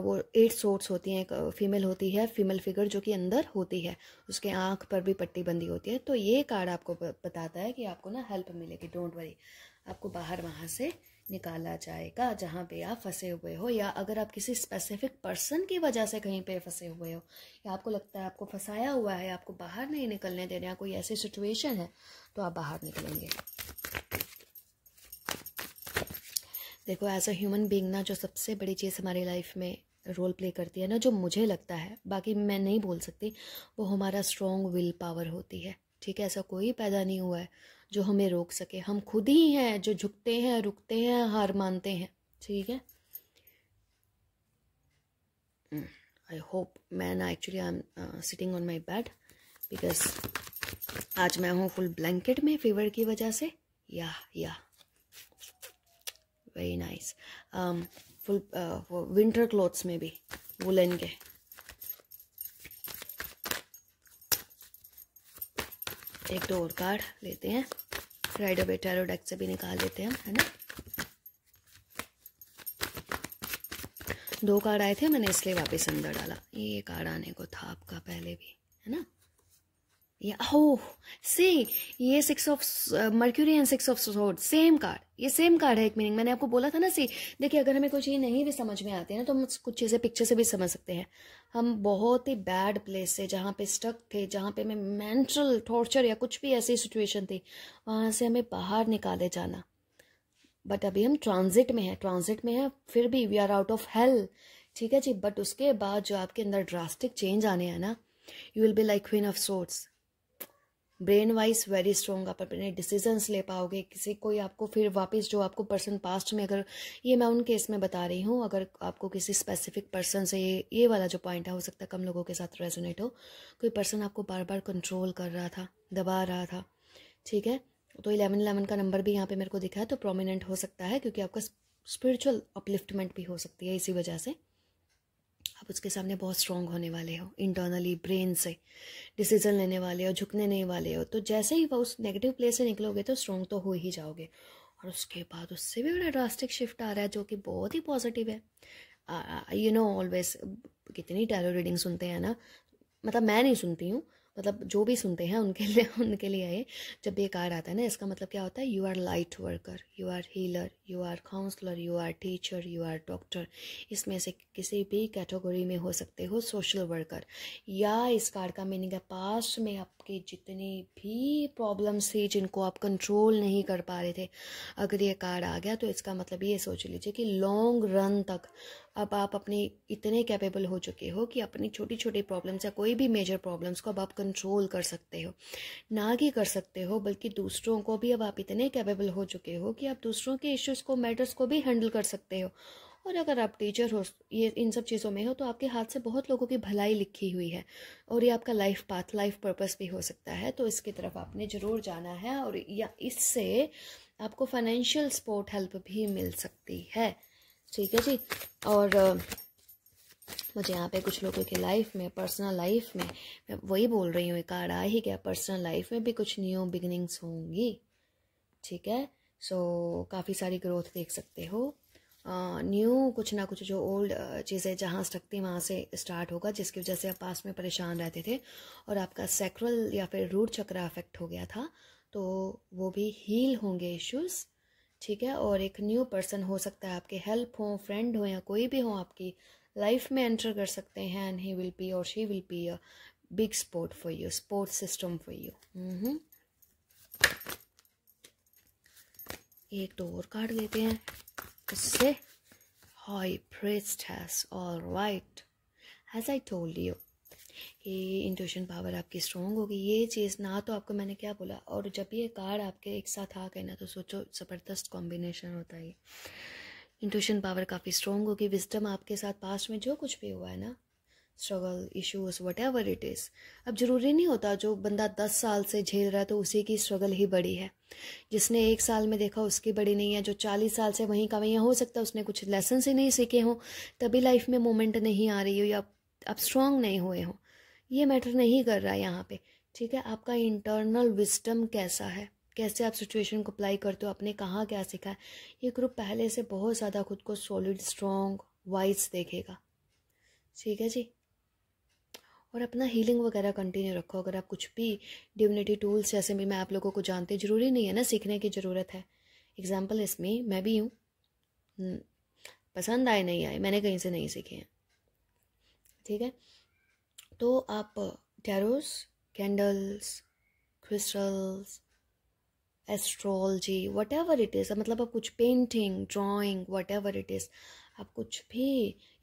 वो एट सोर्ट्स होती हैं एक फीमेल होती है फीमेल फिगर जो कि अंदर होती है उसके आँख पर भी पट्टी बंदी होती है तो ये कार्ड आपको बताता है कि आपको ना हेल्प मिलेगी डोंट वरी आपको बाहर वहाँ से निकाला जाएगा जहाँ पे आप फंसे हुए हो या अगर आप किसी स्पेसिफिक पर्सन की वजह से कहीं पे फंसे हुए हो या आपको लगता है आपको फंसाया हुआ है आपको बाहर नहीं निकलने दे रहे हैं कोई ऐसी सिचुएशन है तो आप बाहर निकलेंगे देखो एज अ ह्यूमन बींग ना जो सबसे बड़ी चीज़ हमारी लाइफ में रोल प्ले करती है ना जो मुझे लगता है बाकी मैं नहीं बोल सकती वो हमारा स्ट्रॉन्ग विल पावर होती है ठीक है ऐसा कोई पैदा नहीं हुआ है जो हमें रोक सके हम खुद ही हैं जो झुकते हैं रुकते हैं हार मानते हैं ठीक है I hope man actually I am sitting on my bed because आज मैं हूँ फुल ब्लैंकेट में फीवर की वजह से या या very nice full winter clothes में भी वुलन के एक दो और कार्ड लेते हैं राइडो बेटर और से भी निकाल देते हैं है ना दो कार्ड आए थे मैंने इसलिए वापस अंदर डाला ये कार्ड आने को था आपका पहले भी है ना या हो से ये six of Mercury and six of swords same card ये सेम कार्ड है एक मीनिंग मैंने आपको बोला था ना सी देखिए अगर हमें कुछ ये नहीं भी समझ में आती हैं ना तो हम कुछ चीज़ें पिक्चर से भी समझ सकते हैं हम बहुत ही बैड प्लेस से जहाँ पे स्टक थे जहाँ पे हमें मेंटल टॉर्चर या कुछ भी ऐसी सिचुएशन थी वहाँ से हमें बाहर निकाले जाना बट अभी हम ट्रांजिट में हैं ट्रांजिट में हैं फिर भी we are out of hell ठीक है जी बट उसके बाद जो आपके अंदर ड्रास्टिक चेंज आने हैं ना you will be like queen of swords brain wise very strong आप अपने डिसीजंस ले पाओगे किसी कोई आपको फिर वापस जो आपको पर्सन पास्ट में अगर ये मैं उन केस में बता रही हूँ अगर आपको किसी स्पेसिफिक पर्सन से ये ये वाला जो पॉइंट है हो सकता है कम लोगों के साथ रेजोनेट हो कोई पर्सन आपको बार बार कंट्रोल कर रहा था दबा रहा था ठीक है तो इलेवन इलेवन का नंबर भी यहाँ पर मेरे को दिखा है तो प्रोमिनेंट हो सकता है क्योंकि आपका स्पिरिचुअल अपलिफ्टमेंट भी हो सकती है इसी वजह से आप उसके सामने बहुत स्ट्रांग होने वाले हो इंटरनली ब्रेन से डिसीजन लेने वाले हो झुकने नहीं वाले हो तो जैसे ही उस नेगेटिव प्लेस से निकलोगे तो स्ट्रांग तो हो ही जाओगे और उसके बाद उससे भी बड़ा ड्रास्टिक शिफ्ट आ रहा है जो कि बहुत ही पॉजिटिव है यू नो ऑलवेज कितनी टैरो रीडिंग सुनते हैं ना मतलब मैं नहीं सुनती हूँ मतलब जो भी सुनते हैं उनके लिए उनके लिए ये जब ये कार्ड आता है ना इसका मतलब क्या होता है you are light worker you are healer you are counsellor you are teacher you are doctor इसमें से किसी भी कैटेगरी में हो सकते हो सोशल वर्कर या इस कार्ड का मीनिंग है पास्ट में आपके जितनी भी प्रॉब्लम्स थी जिनको आप कंट्रोल नहीं कर पा रहे थे अगर ये कार्ड आ गया तो इसका मतलब ये सोच लीजिए कि लॉन्ग रन तक अब आप अपने इतने कैपेबल हो चुके हो कि अपनी छोटी छोटी प्रॉब्लम्स या कोई भी मेजर प्रॉब्लम्स को अब आप कंट्रोल कर सकते हो ना कि कर सकते हो बल्कि दूसरों को भी अब आप इतने कैपेबल हो चुके हो कि आप दूसरों के इश्यूज़ को मैटर्स को भी हैंडल कर सकते हो और अगर आप टीचर हो ये इन सब चीज़ों में हो तो आपके हाथ से बहुत लोगों की भलाई लिखी हुई है और ये आपका लाइफ पाथ लाइफ पर्पस भी हो सकता है तो इसकी तरफ आपने ज़रूर जाना है और या इससे आपको फाइनेंशियल सपोर्ट हेल्प भी मिल सकती है ठीक है जी और मुझे यहाँ पे कुछ लोगों की लाइफ में पर्सनल लाइफ में मैं वही बोल रही हूँ एक कार्ड आ ही गया पर्सनल लाइफ में भी कुछ न्यू बिगनिंग्स होंगी ठीक है सो so, काफ़ी सारी ग्रोथ देख सकते हो न्यू uh, कुछ ना कुछ जो ओल्ड uh, चीज़ें जहाँ सकती वहाँ से स्टार्ट होगा जिसकी वजह से आप पास में परेशान रहते थे और आपका सेक्रल या फिर रूट चक्रा अफेक्ट हो गया था तो वो भी हील होंगे इश्यूज़ ठीक है और एक न्यू पर्सन हो सकता है आपके हेल्प हो फ्रेंड हो या कोई भी हो आपकी लाइफ में एंटर कर सकते हैं एंड ही विल बी और she will be a big sport for you sport system for you एक तो और कार्ड लेते हैं इससे high priest has all right as I told you कि इंट्यूशन पावर आपकी स्ट्रॉन्ग होगी ये चीज़ ना तो आपको मैंने क्या बोला और जब ये कार्ड आपके एक साथ आ गए ना तो सोचो ज़बरदस्त कॉम्बिनेशन होता है इंट्यूशन पावर काफ़ी स्ट्रॉन्ग होगी विजडम आपके साथ पास्ट में जो कुछ भी हुआ है ना struggle issues whatever it is अब ज़रूरी नहीं होता जो बंदा दस साल से झेल रहा है तो उसी की स्ट्रगल ही बड़ी है जिसने एक साल में देखा उसकी बड़ी नहीं है जो चालीस साल से वहीं का वहीं हो सकता है उसने कुछ लेसन ही नहीं सीखे हों तभी लाइफ में मोमेंट नहीं आ रही हो या आप स्ट्रांग नहीं हुए हों ये मैटर नहीं कर रहा है यहाँ पे ठीक है आपका इंटरनल विस्टम कैसा है कैसे आप सिचुएशन को अप्लाई करते हो आपने कहाँ क्या सीखा है ये ग्रुप पहले से बहुत ज़्यादा खुद को सॉलिड स्ट्रॉन्ग वाइज देखेगा ठीक है जी और अपना हीलिंग वगैरह कंटिन्यू रखो अगर आप कुछ भी डिविनिटी टूल्स जैसे भी मैं आप लोगों को जानते ज़रूरी नहीं है ना सीखने की ज़रूरत है एग्ज़ाम्पल इसमें मैं भी हूँ हम्म, पसंद आए नहीं आए मैंने कहीं से नहीं सीखे हैं ठीक है तो आप tarots candles crystals astrology whatever it is मतलब आप कुछ painting drawing whatever it is आप कुछ भी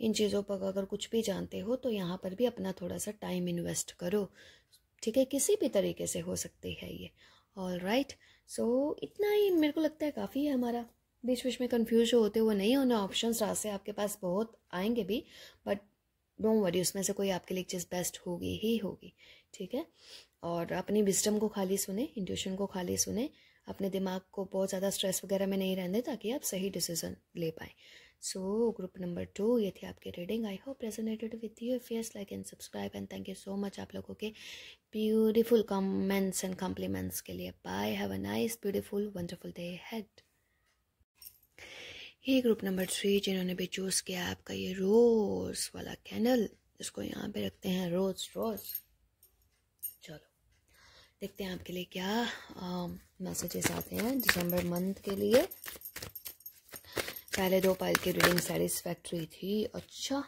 इन चीज़ों पर अगर कुछ भी जानते हो तो यहाँ पर भी अपना थोड़ा सा टाइम इन्वेस्ट करो ठीक है किसी भी तरीके से हो सकती है ये ऑल राइट सो इतना ही मेरे को लगता है काफ़ी है हमारा बीच बीच में कन्फ्यूज होते हुए नहीं होना ऑप्शन रास्ते आपके पास बहुत आएंगे भी बट डोंट वरी उसमें से कोई आपके लिए चीज़ बेस्ट होगी ही होगी ठीक है और अपनी विस्टम को खाली सुने इंट्यूशन को खाली सुने अपने दिमाग को बहुत ज़्यादा स्ट्रेस वगैरह में नहीं रहने ताकि आप सही डिसीजन ले पाएँ सो ग्रुप नंबर टू ये थी आपकी reading I hope resonated with you if yes like and subscribe and thank you so much आप लोगों के ब्यूटीफुल कमेंट्स एंड कॉम्प्लीमेंट्स के लिए bye have a nice beautiful wonderful day had ये group number three जिन्होंने भी choose किया आपका ये रोज़ वाला कैंडल जिसको यहाँ पे रखते हैं रोज़ रोज़ चलो देखते हैं आपके लिए क्या मैसेजेस um, आते हैं दिसंबर मंथ के लिए पहले दो पाइल की रीडिंग सेटिस्फैक्ट्री थी अच्छा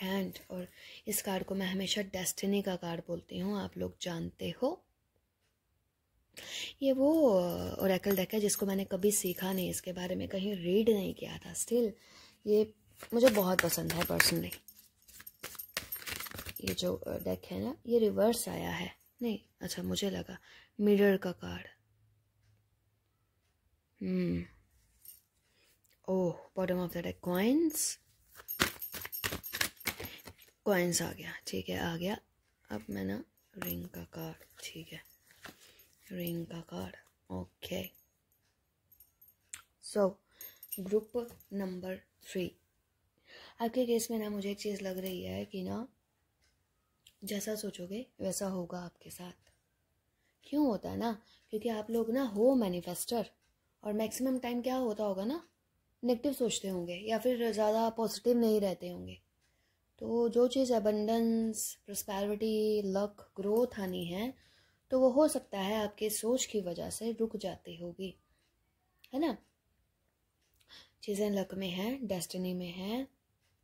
हैंड और इस कार्ड को मैं हमेशा डेस्टिनी का कार्ड बोलती हूँ आप लोग जानते हो ये वो ओरेकल डेक है जिसको मैंने कभी सीखा नहीं इसके बारे में कहीं रीड नहीं किया था स्टिल ये मुझे बहुत पसंद है पर्सनली ये जो डेक है ना ये रिवर्स आया है नहीं अच्छा मुझे लगा मिरर का card hmm oh bottom of the deck coins coins आ गया ठीक है आ गया अब मैं ना रिंग का कार्ड ठीक है ring का card okay so group number three आपके केस में ना मुझे एक चीज़ लग रही है कि ना जैसा सोचोगे वैसा होगा आपके साथ क्यों होता है ना क्योंकि आप लोग ना हो मैनिफेस्टर और मैक्सिमम टाइम क्या होता होगा ना नेगेटिव सोचते होंगे या फिर ज़्यादा पॉजिटिव नहीं रहते होंगे तो जो चीज़ अबंडेंस प्रस्पैरिटी लक ग्रोथ आनी है तो वो हो सकता है आपके सोच की वजह से रुक जाती होगी है ना चीज़ें लक में हैं डेस्टिनी में हैं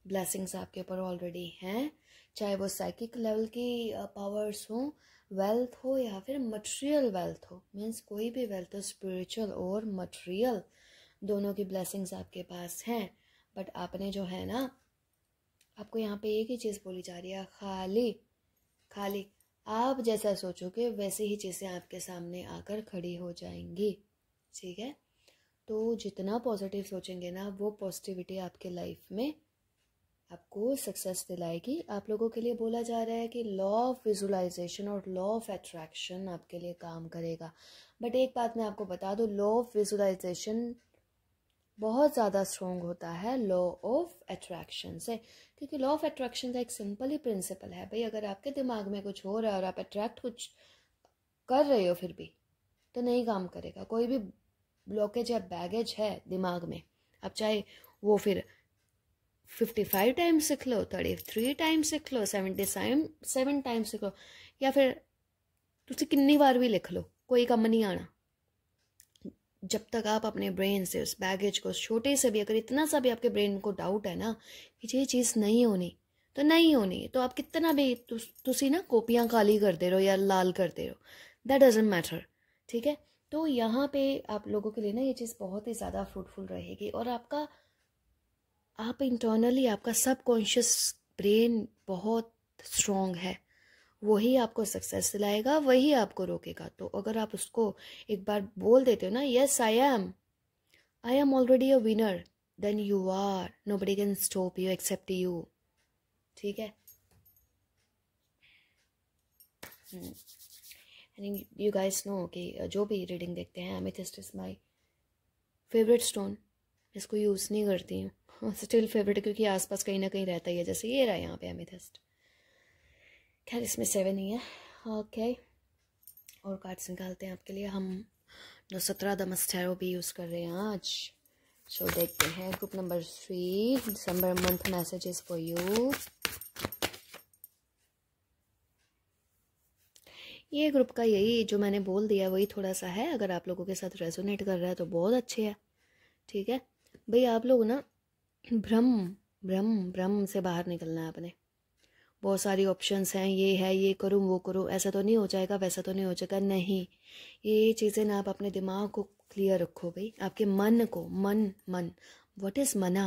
ब्लेसिंग्स आपके ऊपर ऑलरेडी हैं चाहे वो साइकिक लेवल की पावर्स uh, हों वेल्थ हो या फिर मटेरियल वेल्थ हो मीन्स कोई भी वेल्थ हो स्पिरिचुअल और मटेरियल दोनों की ब्लेसिंग्स आपके पास हैं बट आपने जो है ना आपको यहाँ पे एक ही चीज़ बोली जा रही है खाली खाली आप जैसा सोचोगे वैसे ही चीज़ें आपके सामने आकर खड़ी हो जाएंगी ठीक है तो जितना पॉजिटिव सोचेंगे ना वो पॉजिटिविटी आपके लाइफ में आपको सक्सेस दिलाएगी आप लोगों के लिए बोला जा रहा है कि लॉ ऑफ विजुलाइजेशन और लॉ ऑफ एट्रैक्शन आपके लिए काम करेगा बट एक बात मैं आपको बता दूँ लॉ ऑफ विजुलाइजेशन बहुत ज़्यादा स्ट्रोंग होता है लॉ ऑफ अट्रैक्शन से क्योंकि लॉ ऑफ अट्रैक्शन का एक सिंपल ही प्रिंसिपल है भाई अगर आपके दिमाग में कुछ हो रहा है और आप अट्रैक्ट कुछ कर रहे हो फिर भी तो नहीं काम करेगा कोई भी ब्लॉकेज या बैगेज है दिमाग में आप चाहे वो फिर फिफ्टी फाइव टाइम्स सीख लो थर्टी थ्री टाइम्स सीख लो सेवेंटी सेवन सेवन टाइम्स सीख लो या फिर तुम कि बार भी लिख लो कोई कम नहीं आना जब तक आप अपने ब्रेन से उस बैगेज को छोटे से भी अगर इतना सा भी आपके ब्रेन को डाउट है ना कि ये चीज़ नहीं होनी तो नहीं होनी तो आप कितना भी तुसी ना कॉपियाँ काली करते रहो या लाल करते रहो दैट डजेंट मैटर ठीक है तो यहाँ पे आप लोगों के लिए ना ये चीज़ बहुत ही ज़्यादा फ्रूटफुल रहेगी और आपका आप इंटरनली आपका सबकॉन्शियस ब्रेन बहुत स्ट्रोंग है वही आपको सक्सेस दिलाएगा वही आपको रोकेगा तो अगर आप उसको एक बार बोल देते हो ना yes I am I am already a winner then you are nobody can stop you except you ठीक है यू गाइस नो कि जो भी रीडिंग देखते हैं amethyst is my favourite stone इसको यूज़ नहीं करती हूँ स्टिल फेवरेट क्योंकि आसपास कहीं ना कहीं रहता ही है जैसे ये रहा यहाँ पे एमिथिस्ट खैर इसमें सेवन ही है ओके और कार्ड्स निकालते हैं आपके लिए हम सत्रह दमस्टैरो भी यूज़ कर रहे हैं आज सो देखते हैं group number three December month messages for you ये ग्रुप का यही जो मैंने बोल दिया वही थोड़ा सा है अगर आप लोगों के साथ रेजोनेट कर रहा है तो बहुत अच्छे है ठीक है भाई आप लोग ना भ्रम भ्रम भ्रम से बाहर निकलना है अपने बहुत सारी ऑप्शंस हैं ये है ये करूँ वो करूँ ऐसा तो नहीं हो जाएगा वैसा तो नहीं हो जाएगा नहीं ये चीज़ें ना आप अपने दिमाग को क्लियर रखो भाई आपके मन को मन मन वट इज़ मना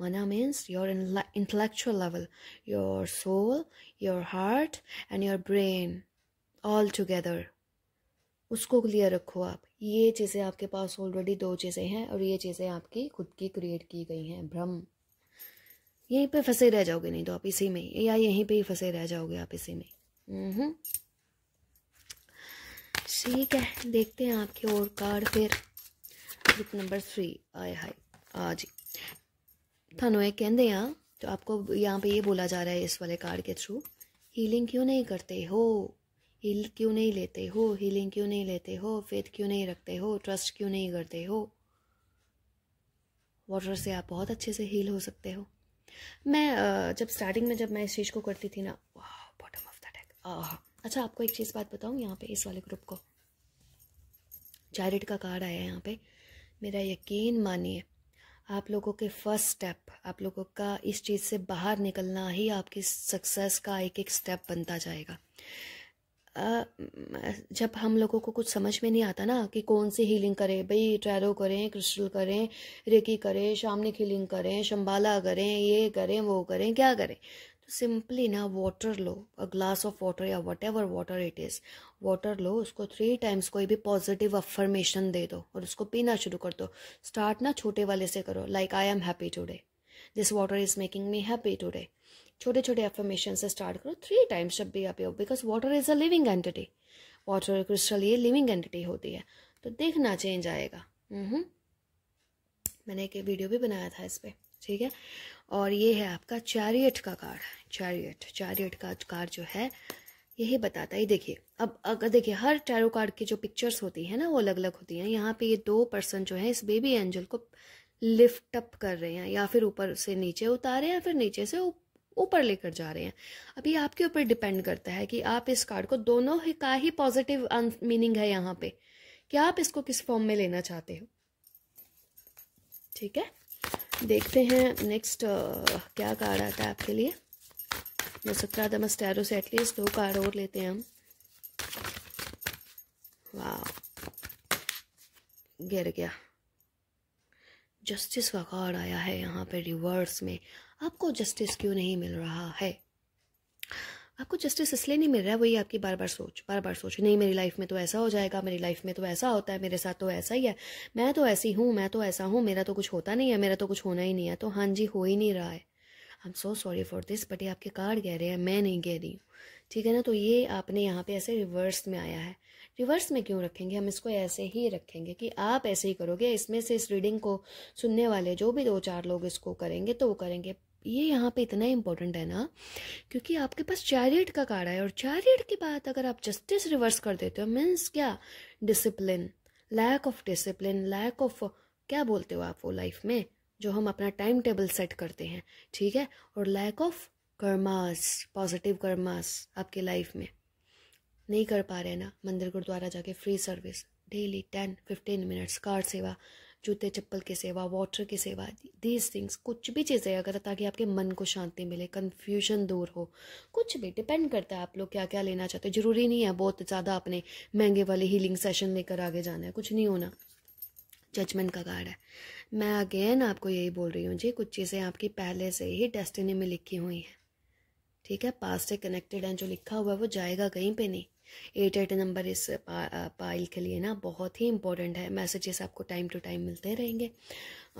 मना means your intellectual level your soul your heart and your brain all together उसको क्लियर रखो आप ये चीज़ें आपके पास ऑलरेडी दो चीज़ें हैं और ये चीज़ें आपकी खुद की क्रिएट की गई हैं भ्रम यहीं पे फंसे रह जाओगे नहीं तो आप इसी में या यहीं पे ही फंसे रह जाओगे आप इसी में ठीक है देखते हैं आपके और कार्ड फिर बुक नंबर थ्री आए हाय आ जी थानू ये कहते हैं तो आपको यहाँ पे ये बोला जा रहा है इस वाले कार्ड के थ्रू हीलिंग क्यों नहीं करते हो हील क्यों नहीं लेते हो हीलिंग क्यों नहीं लेते हो फेथ क्यों नहीं रखते हो ट्रस्ट क्यों नहीं करते हो वाटर से आप बहुत अच्छे से हील हो सकते हो मैं जब स्टार्टिंग में जब मैं इस चीज़ को करती थी ना वाह बॉटम ऑफ द टैक अच्छा आपको एक चीज़ बात बताऊँ यहाँ पे इस वाले ग्रुप को चैरिट का कार्ड आया है यहाँ पे मेरा यकीन मानिए आप लोगों के फर्स्ट स्टेप आप लोगों का इस चीज़ से बाहर निकलना ही आपकी सक्सेस का एक एक स्टेप बनता जाएगा जब हम लोगों को कुछ समझ में नहीं आता ना कि कौन सी हीलिंग करें भाई ट्रैरो करें क्रिस्टल करें रेकी करें शामनिक हीलिंग करें शंबाला करें ये करें वो करें क्या करें तो सिंपली ना वाटर लो अ ग्लास ऑफ वाटर या whatever water it is water लो उसको थ्री टाइम्स कोई भी पॉजिटिव अफर्मेशन दे दो और उसको पीना शुरू कर दो स्टार्ट ना छोटे वाले से करो like I am happy today this water is making me happy today छोटे छोटे एफर्मेशन से स्टार्ट करो थ्री टाइम्स जब भी आप because water is a living entity water crystal ये लिविंग एंटिटी होती है तो देखना चेंज आएगा हम्म मैंने एक वीडियो भी बनाया था इस पर ठीक है और ये है आपका चैरियट का कार्ड चैरियट चैरियट का कार्ड जो है यही बताता है देखिए अब अगर देखिए हर टैरो कार्ड की जो पिक्चर्स होती है ना वो अलग अलग होती हैं यहाँ पे ये दो पर्सन जो है इस बेबी एंजल को लिफ्ट अप कर रहे हैं या फिर ऊपर से नीचे उतारे या फिर नीचे से उप, ऊपर लेकर जा रहे हैं अभी आपके ऊपर डिपेंड करता है कि आप इस कार्ड को दोनों ही का ही पॉजिटिव मीनिंग um, है यहाँ पे कि आप इसको किस फॉर्म में लेना चाहते हो ठीक है देखते हैं नेक्स्ट uh, क्या कार्ड आता है आपके लिए जो सत्रह टैरो से एटलीस्ट दो कार्ड और लेते हैं हम वाह गिर गया जस्टिस का कार्ड आया है यहाँ पे रिवर्स में आपको जस्टिस क्यों नहीं मिल रहा है आपको जस्टिस इसलिए नहीं मिल रहा है वही आपकी बार बार सोच बार बार सोच नहीं मेरी लाइफ में तो ऐसा हो जाएगा मेरी लाइफ में तो ऐसा होता है मेरे साथ तो ऐसा ही है मैं तो ऐसी हूँ मैं तो ऐसा हूँ मेरा तो कुछ होता नहीं है मेरा तो कुछ होना ही नहीं है तो हाँ जी हो ही नहीं रहा है I am so sorry for this but ये आपके कार्ड कह रहे हैं मैं नहीं कह रही हूँ ठीक है ना तो ये आपने यहाँ पे ऐसे रिवर्स में आया है रिवर्स में क्यों रखेंगे हम इसको ऐसे ही रखेंगे कि आप ऐसे ही करोगे इसमें से इस रीडिंग को सुनने वाले जो भी दो चार लोग इसको करेंगे तो वो करेंगे ये यहाँ पे इतना इम्पोर्टेंट है ना क्योंकि आपके पास चैरियड का कार्ड है और चैरियड के बाद अगर आप जस्टिस रिवर्स कर देते हो मीन्स क्या discipline lack of discipline lack of क्या बोलते हो आप वो लाइफ में जो हम अपना टाइम टेबल सेट करते हैं ठीक है और lack of karmas positive karmas आपके लाइफ में नहीं कर पा रहे ना मंदिर गुरुद्वारा जाके free service daily ten fifteen minutes कार सेवा जूते चप्पल की सेवा वाटर की सेवा दीज थिंग्स कुछ भी चीज़ें अगर ताकि आपके मन को शांति मिले कन्फ्यूजन दूर हो कुछ भी डिपेंड करता है आप लोग क्या क्या लेना चाहते हो ज़रूरी नहीं है बहुत ज़्यादा अपने महंगे वाले हीलिंग सेशन लेकर आगे जाना है कुछ नहीं होना जजमेंट का कार्ड है मैं अगेन आपको यही बोल रही हूँ जी कुछ चीज़ें आपकी पहले से ही डेस्टिनी में लिखी हुई हैं ठीक है पास से कनेक्टेड हैं जो लिखा हुआ है वो जाएगा कहीं पे नहीं एट एट नंबर इस पाइल के लिए ना बहुत ही इंपॉर्टेंट है मैसेजेस आपको टाइम टू टाइम मिलते रहेंगे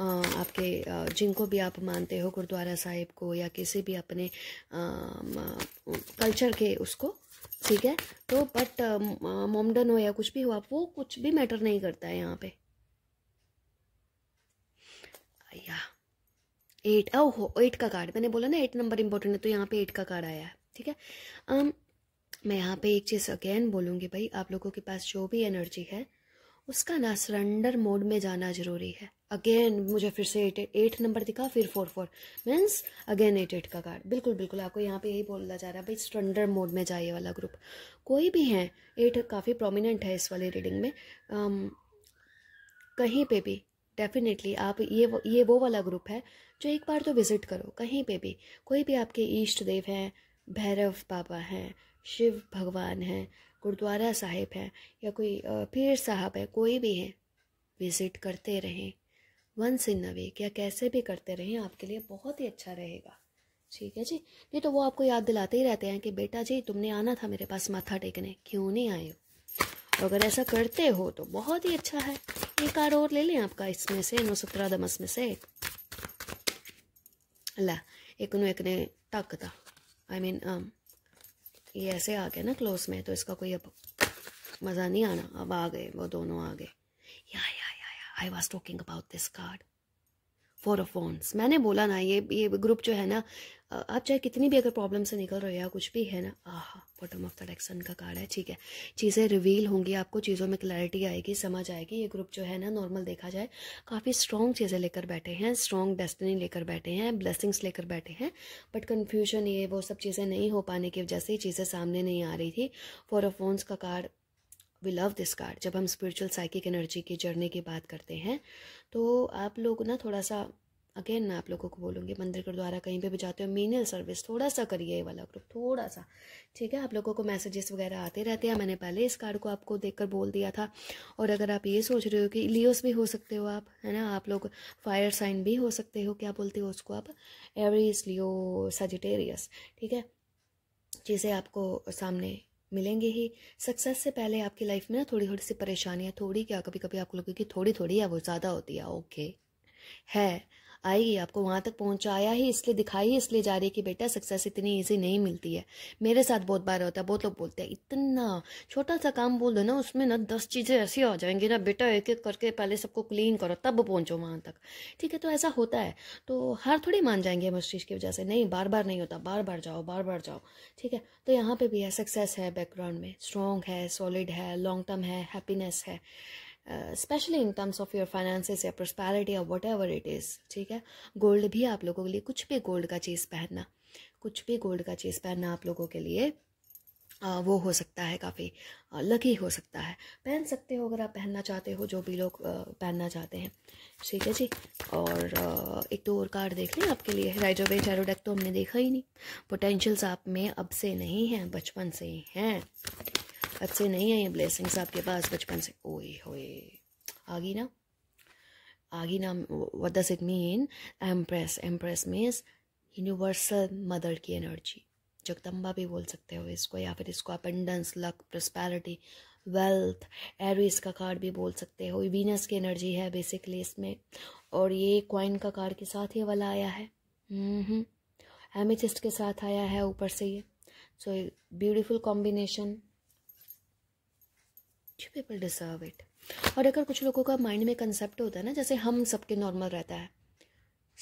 आपके जिनको भी आप मानते हो गुरुद्वारा साहिब को या किसी भी अपने कल्चर के उसको ठीक है तो बट मोमडन हो या कुछ भी हो आप वो कुछ भी मैटर नहीं करता है यहाँ पे या एट ओ हो एट का कार्ड मैंने बोला ना एट नंबर इंपॉर्टेंट है तो यहाँ पे एट का कार्ड आया है ठीक है um, मैं यहाँ पे एक चीज़ अगेन बोलूँगी भाई आप लोगों के पास जो भी एनर्जी है उसका ना सरेंडर मोड में जाना जरूरी है अगेन मुझे फिर से एट एट नंबर दिखा फिर four four means again eight eight का कार्ड बिल्कुल बिल्कुल आपको यहाँ पे यही बोला जा रहा है भाई सरेंडर मोड में जाइए वाला ग्रुप कोई भी है एट काफ़ी प्रोमिनेंट है इस वाली रीडिंग में आम, um, कहीं पे भी डेफिनेटली आप ये वो, ये वो वाला ग्रुप है जो एक बार तो विज़िट करो कहीं पे भी कोई भी आपके ईष्ट देव हैं भैरव बाबा हैं शिव भगवान हैं गुरुद्वारा साहिब हैं या कोई पीर साहब है कोई भी है विज़िट करते रहें वन इन अ वीक या कैसे भी करते रहें आपके लिए बहुत ही अच्छा रहेगा ठीक है जी नहीं तो वो आपको याद दिलाते ही रहते हैं कि बेटा जी तुमने आना था मेरे पास माथा टेकने क्यों नहीं आए हो तो अगर ऐसा करते हो तो बहुत ही अच्छा है एक कार और ले लें आपका इसमें से नौ सत्रह दमस में से अल्लाह एक नो एक ने I I mean mean, um, ये ऐसे आ गया ना क्लोज में तो इसका कोई अब मज़ा नहीं आना अब आ गए वो दोनों आ गए या या या या I was talking about this card for a once मैंने बोला ना ये ये ग्रुप जो है ना आप चाहे कितनी भी अगर प्रॉब्लम से निकल रहे हो या कुछ भी है ना ah bottom of the decks का कार्ड है ठीक है चीज़ें रिवील होंगी आपको चीज़ों में क्लैरिटी आएगी समझ आएगी ये ग्रुप जो है ना नॉर्मल देखा जाए काफ़ी स्ट्रॉन्ग चीज़ें लेकर बैठे हैं स्ट्रॉन्ग डेस्टिनी लेकर बैठे हैं ब्लेसिंग्स लेकर बैठे हैं बट कन्फ्यूजन ये वो सब चीज़ें नहीं हो पाने की वजह से चीज़ें सामने नहीं आ रही थी फॉर फोन्स का card we love this card जब हम स्पिरिचुअल साइकिक एनर्जी की जर्नी की बात करते हैं तो आप लोग ना थोड़ा सा अगेन मैं आप लोगों को बोलूँगी मंदिर गुरुद्वारा कहीं पे भी जाते हो मीनियल सर्विस थोड़ा सा करिए ये वाला ग्रुप थोड़ा सा ठीक है आप लोगों को मैसेजेस वगैरह आते रहते हैं मैंने पहले इस कार्ड को आपको देखकर बोल दिया था और अगर आप ये सोच रहे हो कि लियोस भी हो सकते हो आप है ना आप लोग फायर साइन भी हो सकते हो क्या बोलते हो उसको आप एवरीज लियो सजिटेरियस ठीक है जिसे आपको सामने मिलेंगे ही सक्सेस से पहले आपकी लाइफ में ना थोड़ी थोड़ी सी परेशानियाँ थोड़ी क्या कभी कभी आपको की थोड़ी थोड़ी है वो ज़्यादा होती है ओके है आएगी आपको वहाँ तक पहुँचाया ही इसलिए दिखाई ही इसलिए जा रही है कि बेटा सक्सेस इतनी ईजी नहीं मिलती है मेरे साथ बहुत बार होता है बहुत लोग बोलते हैं इतना छोटा सा काम बोल दो ना उसमें ना दस चीज़ें ऐसी आ जाएंगी ना बेटा एक एक करके पहले सबको क्लीन करो तब पहुँचो वहाँ तक ठीक है तो ऐसा होता है तो हर थोड़ी मान जाएंगे चीज की वजह से नहीं बार बार नहीं होता बार बार जाओ बार बार जाओ ठीक है तो यहाँ पर भी है सक्सेस है बैकग्राउंड में स्ट्रॉन्ग है सॉलिड है लॉन्ग टर्म है हैप्पीनेस है specially in terms of your of या finances या वट एवर इट इज़ ठीक है गोल्ड भी आप लोगों के लिए कुछ भी गोल्ड का चीज़ पहनना कुछ भी गोल्ड का चीज़ पहनना आप लोगों के लिए आ, uh, वो हो सकता है काफ़ी लकी uh, हो सकता है पहन सकते हो अगर आप पहनना चाहते हो जो भी लोग uh, पहनना चाहते हैं ठीक है जी और आ, एक तो और कार्ड देख लें आपके लिए वे चैरोडेक तो हमने देखा ही नहीं पोटेंशियल्स आप में अब से नहीं हैं बचपन से ही हैं अच्छे नहीं है ये ब्लेसिंग्स आपके पास बचपन से ओए होए आ गई ना आ गई ना what does it mean empress empress means universal mother की एनर्जी जगदम्बा भी बोल सकते हो इसको या फिर इसको अपेंडेंस लक प्रस्पैरिटी वेल्थ एरिस का कार्ड भी बोल सकते हो वीनस की एनर्जी है बेसिकली इसमें और ये क्वाइन का कार्ड के साथ ये वाला आया है एमिथिस्ट के साथ आया है ऊपर से ये so beautiful combination few people deserve it और अगर कुछ लोगों का माइंड में कंसेप्ट होता है ना जैसे हम सबके नॉर्मल रहता है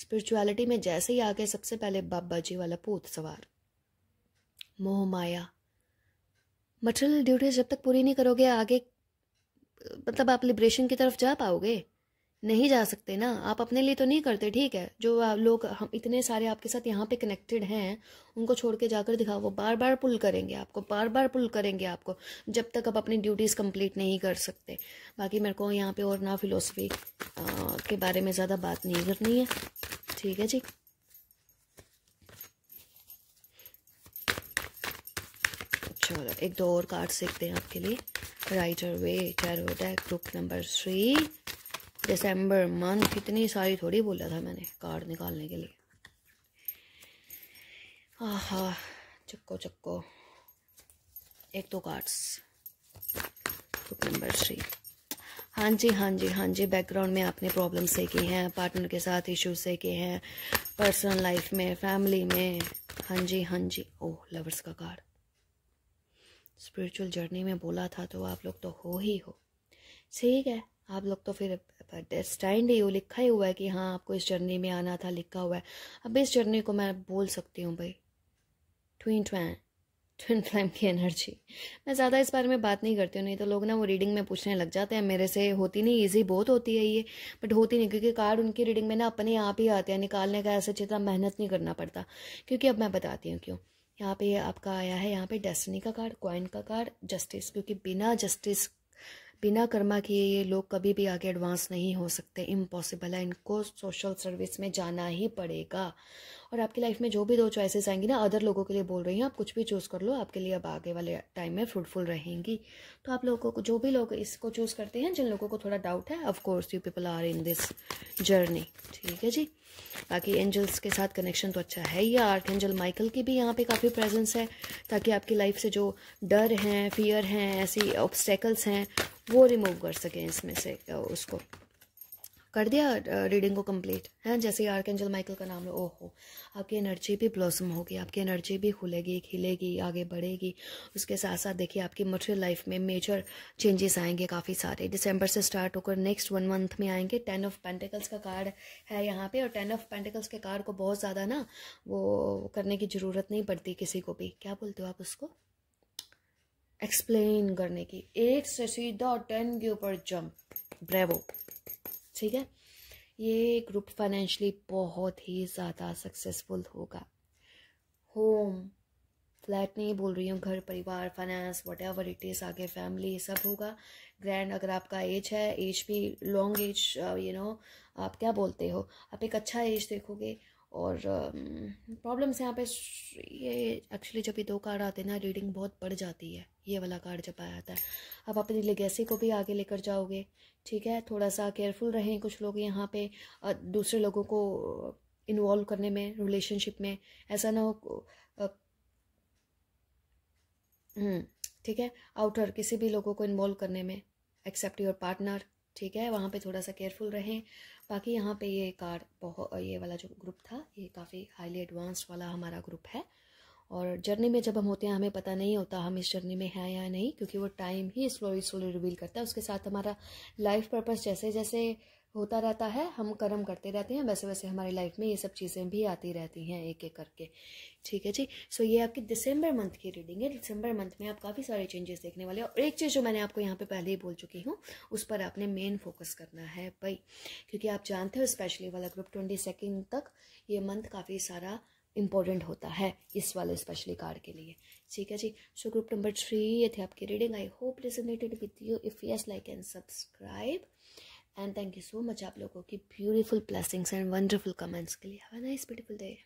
स्पिरिचुअलिटी में जैसे ही आ गए सबसे पहले बाबा जी वाला पोत सवार मोह माया मटेरियल ड्यूटीज जब तक पूरी नहीं करोगे आगे मतलब आप लिब्रेशन की तरफ जा पाओगे नहीं जा सकते ना आप अपने लिए तो नहीं करते ठीक है जो लोग हम इतने सारे आपके साथ यहाँ पे कनेक्टेड हैं उनको छोड़ के जाकर दिखाओ वो बार बार पुल करेंगे आपको बार बार पुल करेंगे आपको जब तक आप अपनी ड्यूटीज़ कंप्लीट नहीं कर सकते बाकी मेरे को यहाँ पे और ना फिलोसफी के बारे में ज़्यादा बात नहीं करनी है ठीक है जी चलो अच्छा, एक दो और कार्ड सीखते हैं आपके लिए Rider Waite tarot group number three December month इतनी सारी थोड़ी बोला था मैंने कार्ड निकालने के लिए आहा चक्को चक्को एक दो कार्ड्स बुक नंबर थ्री हाँ जी हाँ जी हाँ जी बैकग्राउंड में आपने प्रॉब्लम की हैं पार्टनर के साथ इश्यूज से किए हैं पर्सनल लाइफ में फैमिली में हाँ जी हाँ जी ओह oh, लवर्स का कार्ड स्पिरिचुअल जर्नी में बोला था तो आप लोग तो हो ही हो ठीक है आप लोग तो फिर डेस्टाइंड ही हो लिखा ही हुआ है कि हाँ आपको इस जर्नी में आना था लिखा हुआ है अब इस जर्नी को मैं बोल सकती हूँ भाई ट्वीन ट्वैन ट्विन फ्लैम की एनर्जी मैं ज़्यादा इस बारे में बात नहीं करती हूँ नहीं तो लोग ना वो रीडिंग में पूछने लग जाते हैं मेरे से होती नहीं ईजी बहुत होती है ये बट होती नहीं क्योंकि कार्ड उनकी रीडिंग में ना अपने आप ही आते हैं निकालने का ऐसे जितना मेहनत नहीं करना पड़ता क्योंकि अब मैं बताती हूँ क्यों यहाँ पे आपका आया है यहाँ पे डेस्टिनी का कार्ड क्वाइन का कार्ड जस्टिस क्योंकि बिना जस्टिस बिना कर्मा किए ये लोग कभी भी आगे एडवांस नहीं हो सकते इम्पॉसिबल है इनको सोशल सर्विस में जाना ही पड़ेगा और आपकी लाइफ में जो भी दो चॉइसेस आएंगी ना अदर लोगों के लिए बोल रही हूँ आप कुछ भी चूज़ कर लो आपके लिए अब आगे वाले टाइम में फ्रूटफुल रहेंगी तो आप लोगों को जो भी लोग इसको चूज़ करते हैं जिन लोगों को थोड़ा डाउट है of course you people are in this journey ठीक है जी बाकी एंजल्स के साथ कनेक्शन तो अच्छा है ही आर्क एंजल माइकल की भी यहाँ पे काफ़ी प्रेजेंस है ताकि आपकी लाइफ से जो डर हैं फियर हैं ऐसी ऑब्स्टेकल्स हैं वो रिमूव कर सकें इसमें से उसको कर दिया रीडिंग को कंप्लीट है जैसे आर्क एंजल माइकल का नाम लो ओहो आपकी एनर्जी भी ब्लॉसम होगी आपकी एनर्जी भी खुलेगी खिलेगी आगे बढ़ेगी उसके साथ साथ देखिए आपकी मटेरियल लाइफ में मेजर चेंजेस आएंगे काफ़ी सारे दिसंबर से स्टार्ट होकर नेक्स्ट वन मंथ में आएंगे टेन ऑफ पेंटिकल्स का कार्ड है यहाँ पर और टेन ऑफ पेंटिकल्स के कार्ड को बहुत ज़्यादा ना वो करने की ज़रूरत नहीं पड़ती किसी को भी क्या बोलते हो आप उसको एक्सप्लेन करने की एक से सीधा टेन के ऊपर जम्प ब्रेवो ठीक है ये ग्रुप फाइनेंशली बहुत ही ज़्यादा सक्सेसफुल होगा होम फ्लैट नहीं बोल रही हूँ घर परिवार finance whatever it is आगे फैमिली सब होगा ग्रैंड अगर आपका एज है एज भी लॉन्ग एज यू नो आप क्या बोलते हो आप एक अच्छा एज देखोगे और प्रॉब्लम्स हम्म, यहाँ पे ये एक्चुअली जब ये दो कार्ड आते हैं ना रीडिंग बहुत बढ़ जाती है ये वाला कार्ड जब आया आता है अब अपनी लेगेसी को भी आगे लेकर जाओगे ठीक है थोड़ा सा केयरफुल रहें कुछ लोग यहाँ पे दूसरे लोगों को इन्वॉल्व करने में रिलेशनशिप में ऐसा ना हो हम्म, ठीक है आउटर किसी भी लोगों को इन्वॉल्व करने में एक्सेप्ट योर पार्टनर ठीक है वहाँ पे थोड़ा सा केयरफुल रहें बाकी यहाँ पे ये कार बहुत ये वाला जो ग्रुप था ये काफ़ी हाईली एडवांस वाला हमारा ग्रुप है और जर्नी में जब हम होते हैं हमें पता नहीं होता हम इस जर्नी में हैं या नहीं क्योंकि वो टाइम ही स्लोली स्लोली रिवील करता है उसके साथ हमारा लाइफ पर्पज़ जैसे जैसे होता रहता है हम कर्म करते रहते हैं वैसे वैसे हमारी लाइफ में ये सब चीज़ें भी आती रहती हैं एक एक करके ठीक है जी सो ये आपकी दिसंबर मंथ की रीडिंग है दिसंबर मंथ में आप काफ़ी सारे चेंजेस देखने वाले हैं और एक चीज़ जो मैंने आपको यहाँ पे पहले ही बोल चुकी हूँ उस पर आपने मेन फोकस करना है भाई क्योंकि आप जानते हो स्पेशली वाला ग्रुप ट्वेंटी सेकेंड तक ये मंथ काफ़ी सारा इंपॉर्टेंट होता है इस वाले स्पेशली कार्ड के लिए ठीक है जी सो ग्रुप नंबर थ्री ये थे आपकी reading I hope resonated with you if yes like and subscribe and thank you so much आप लोगों की beautiful blessings and wonderful comments के लिए have a nice beautiful day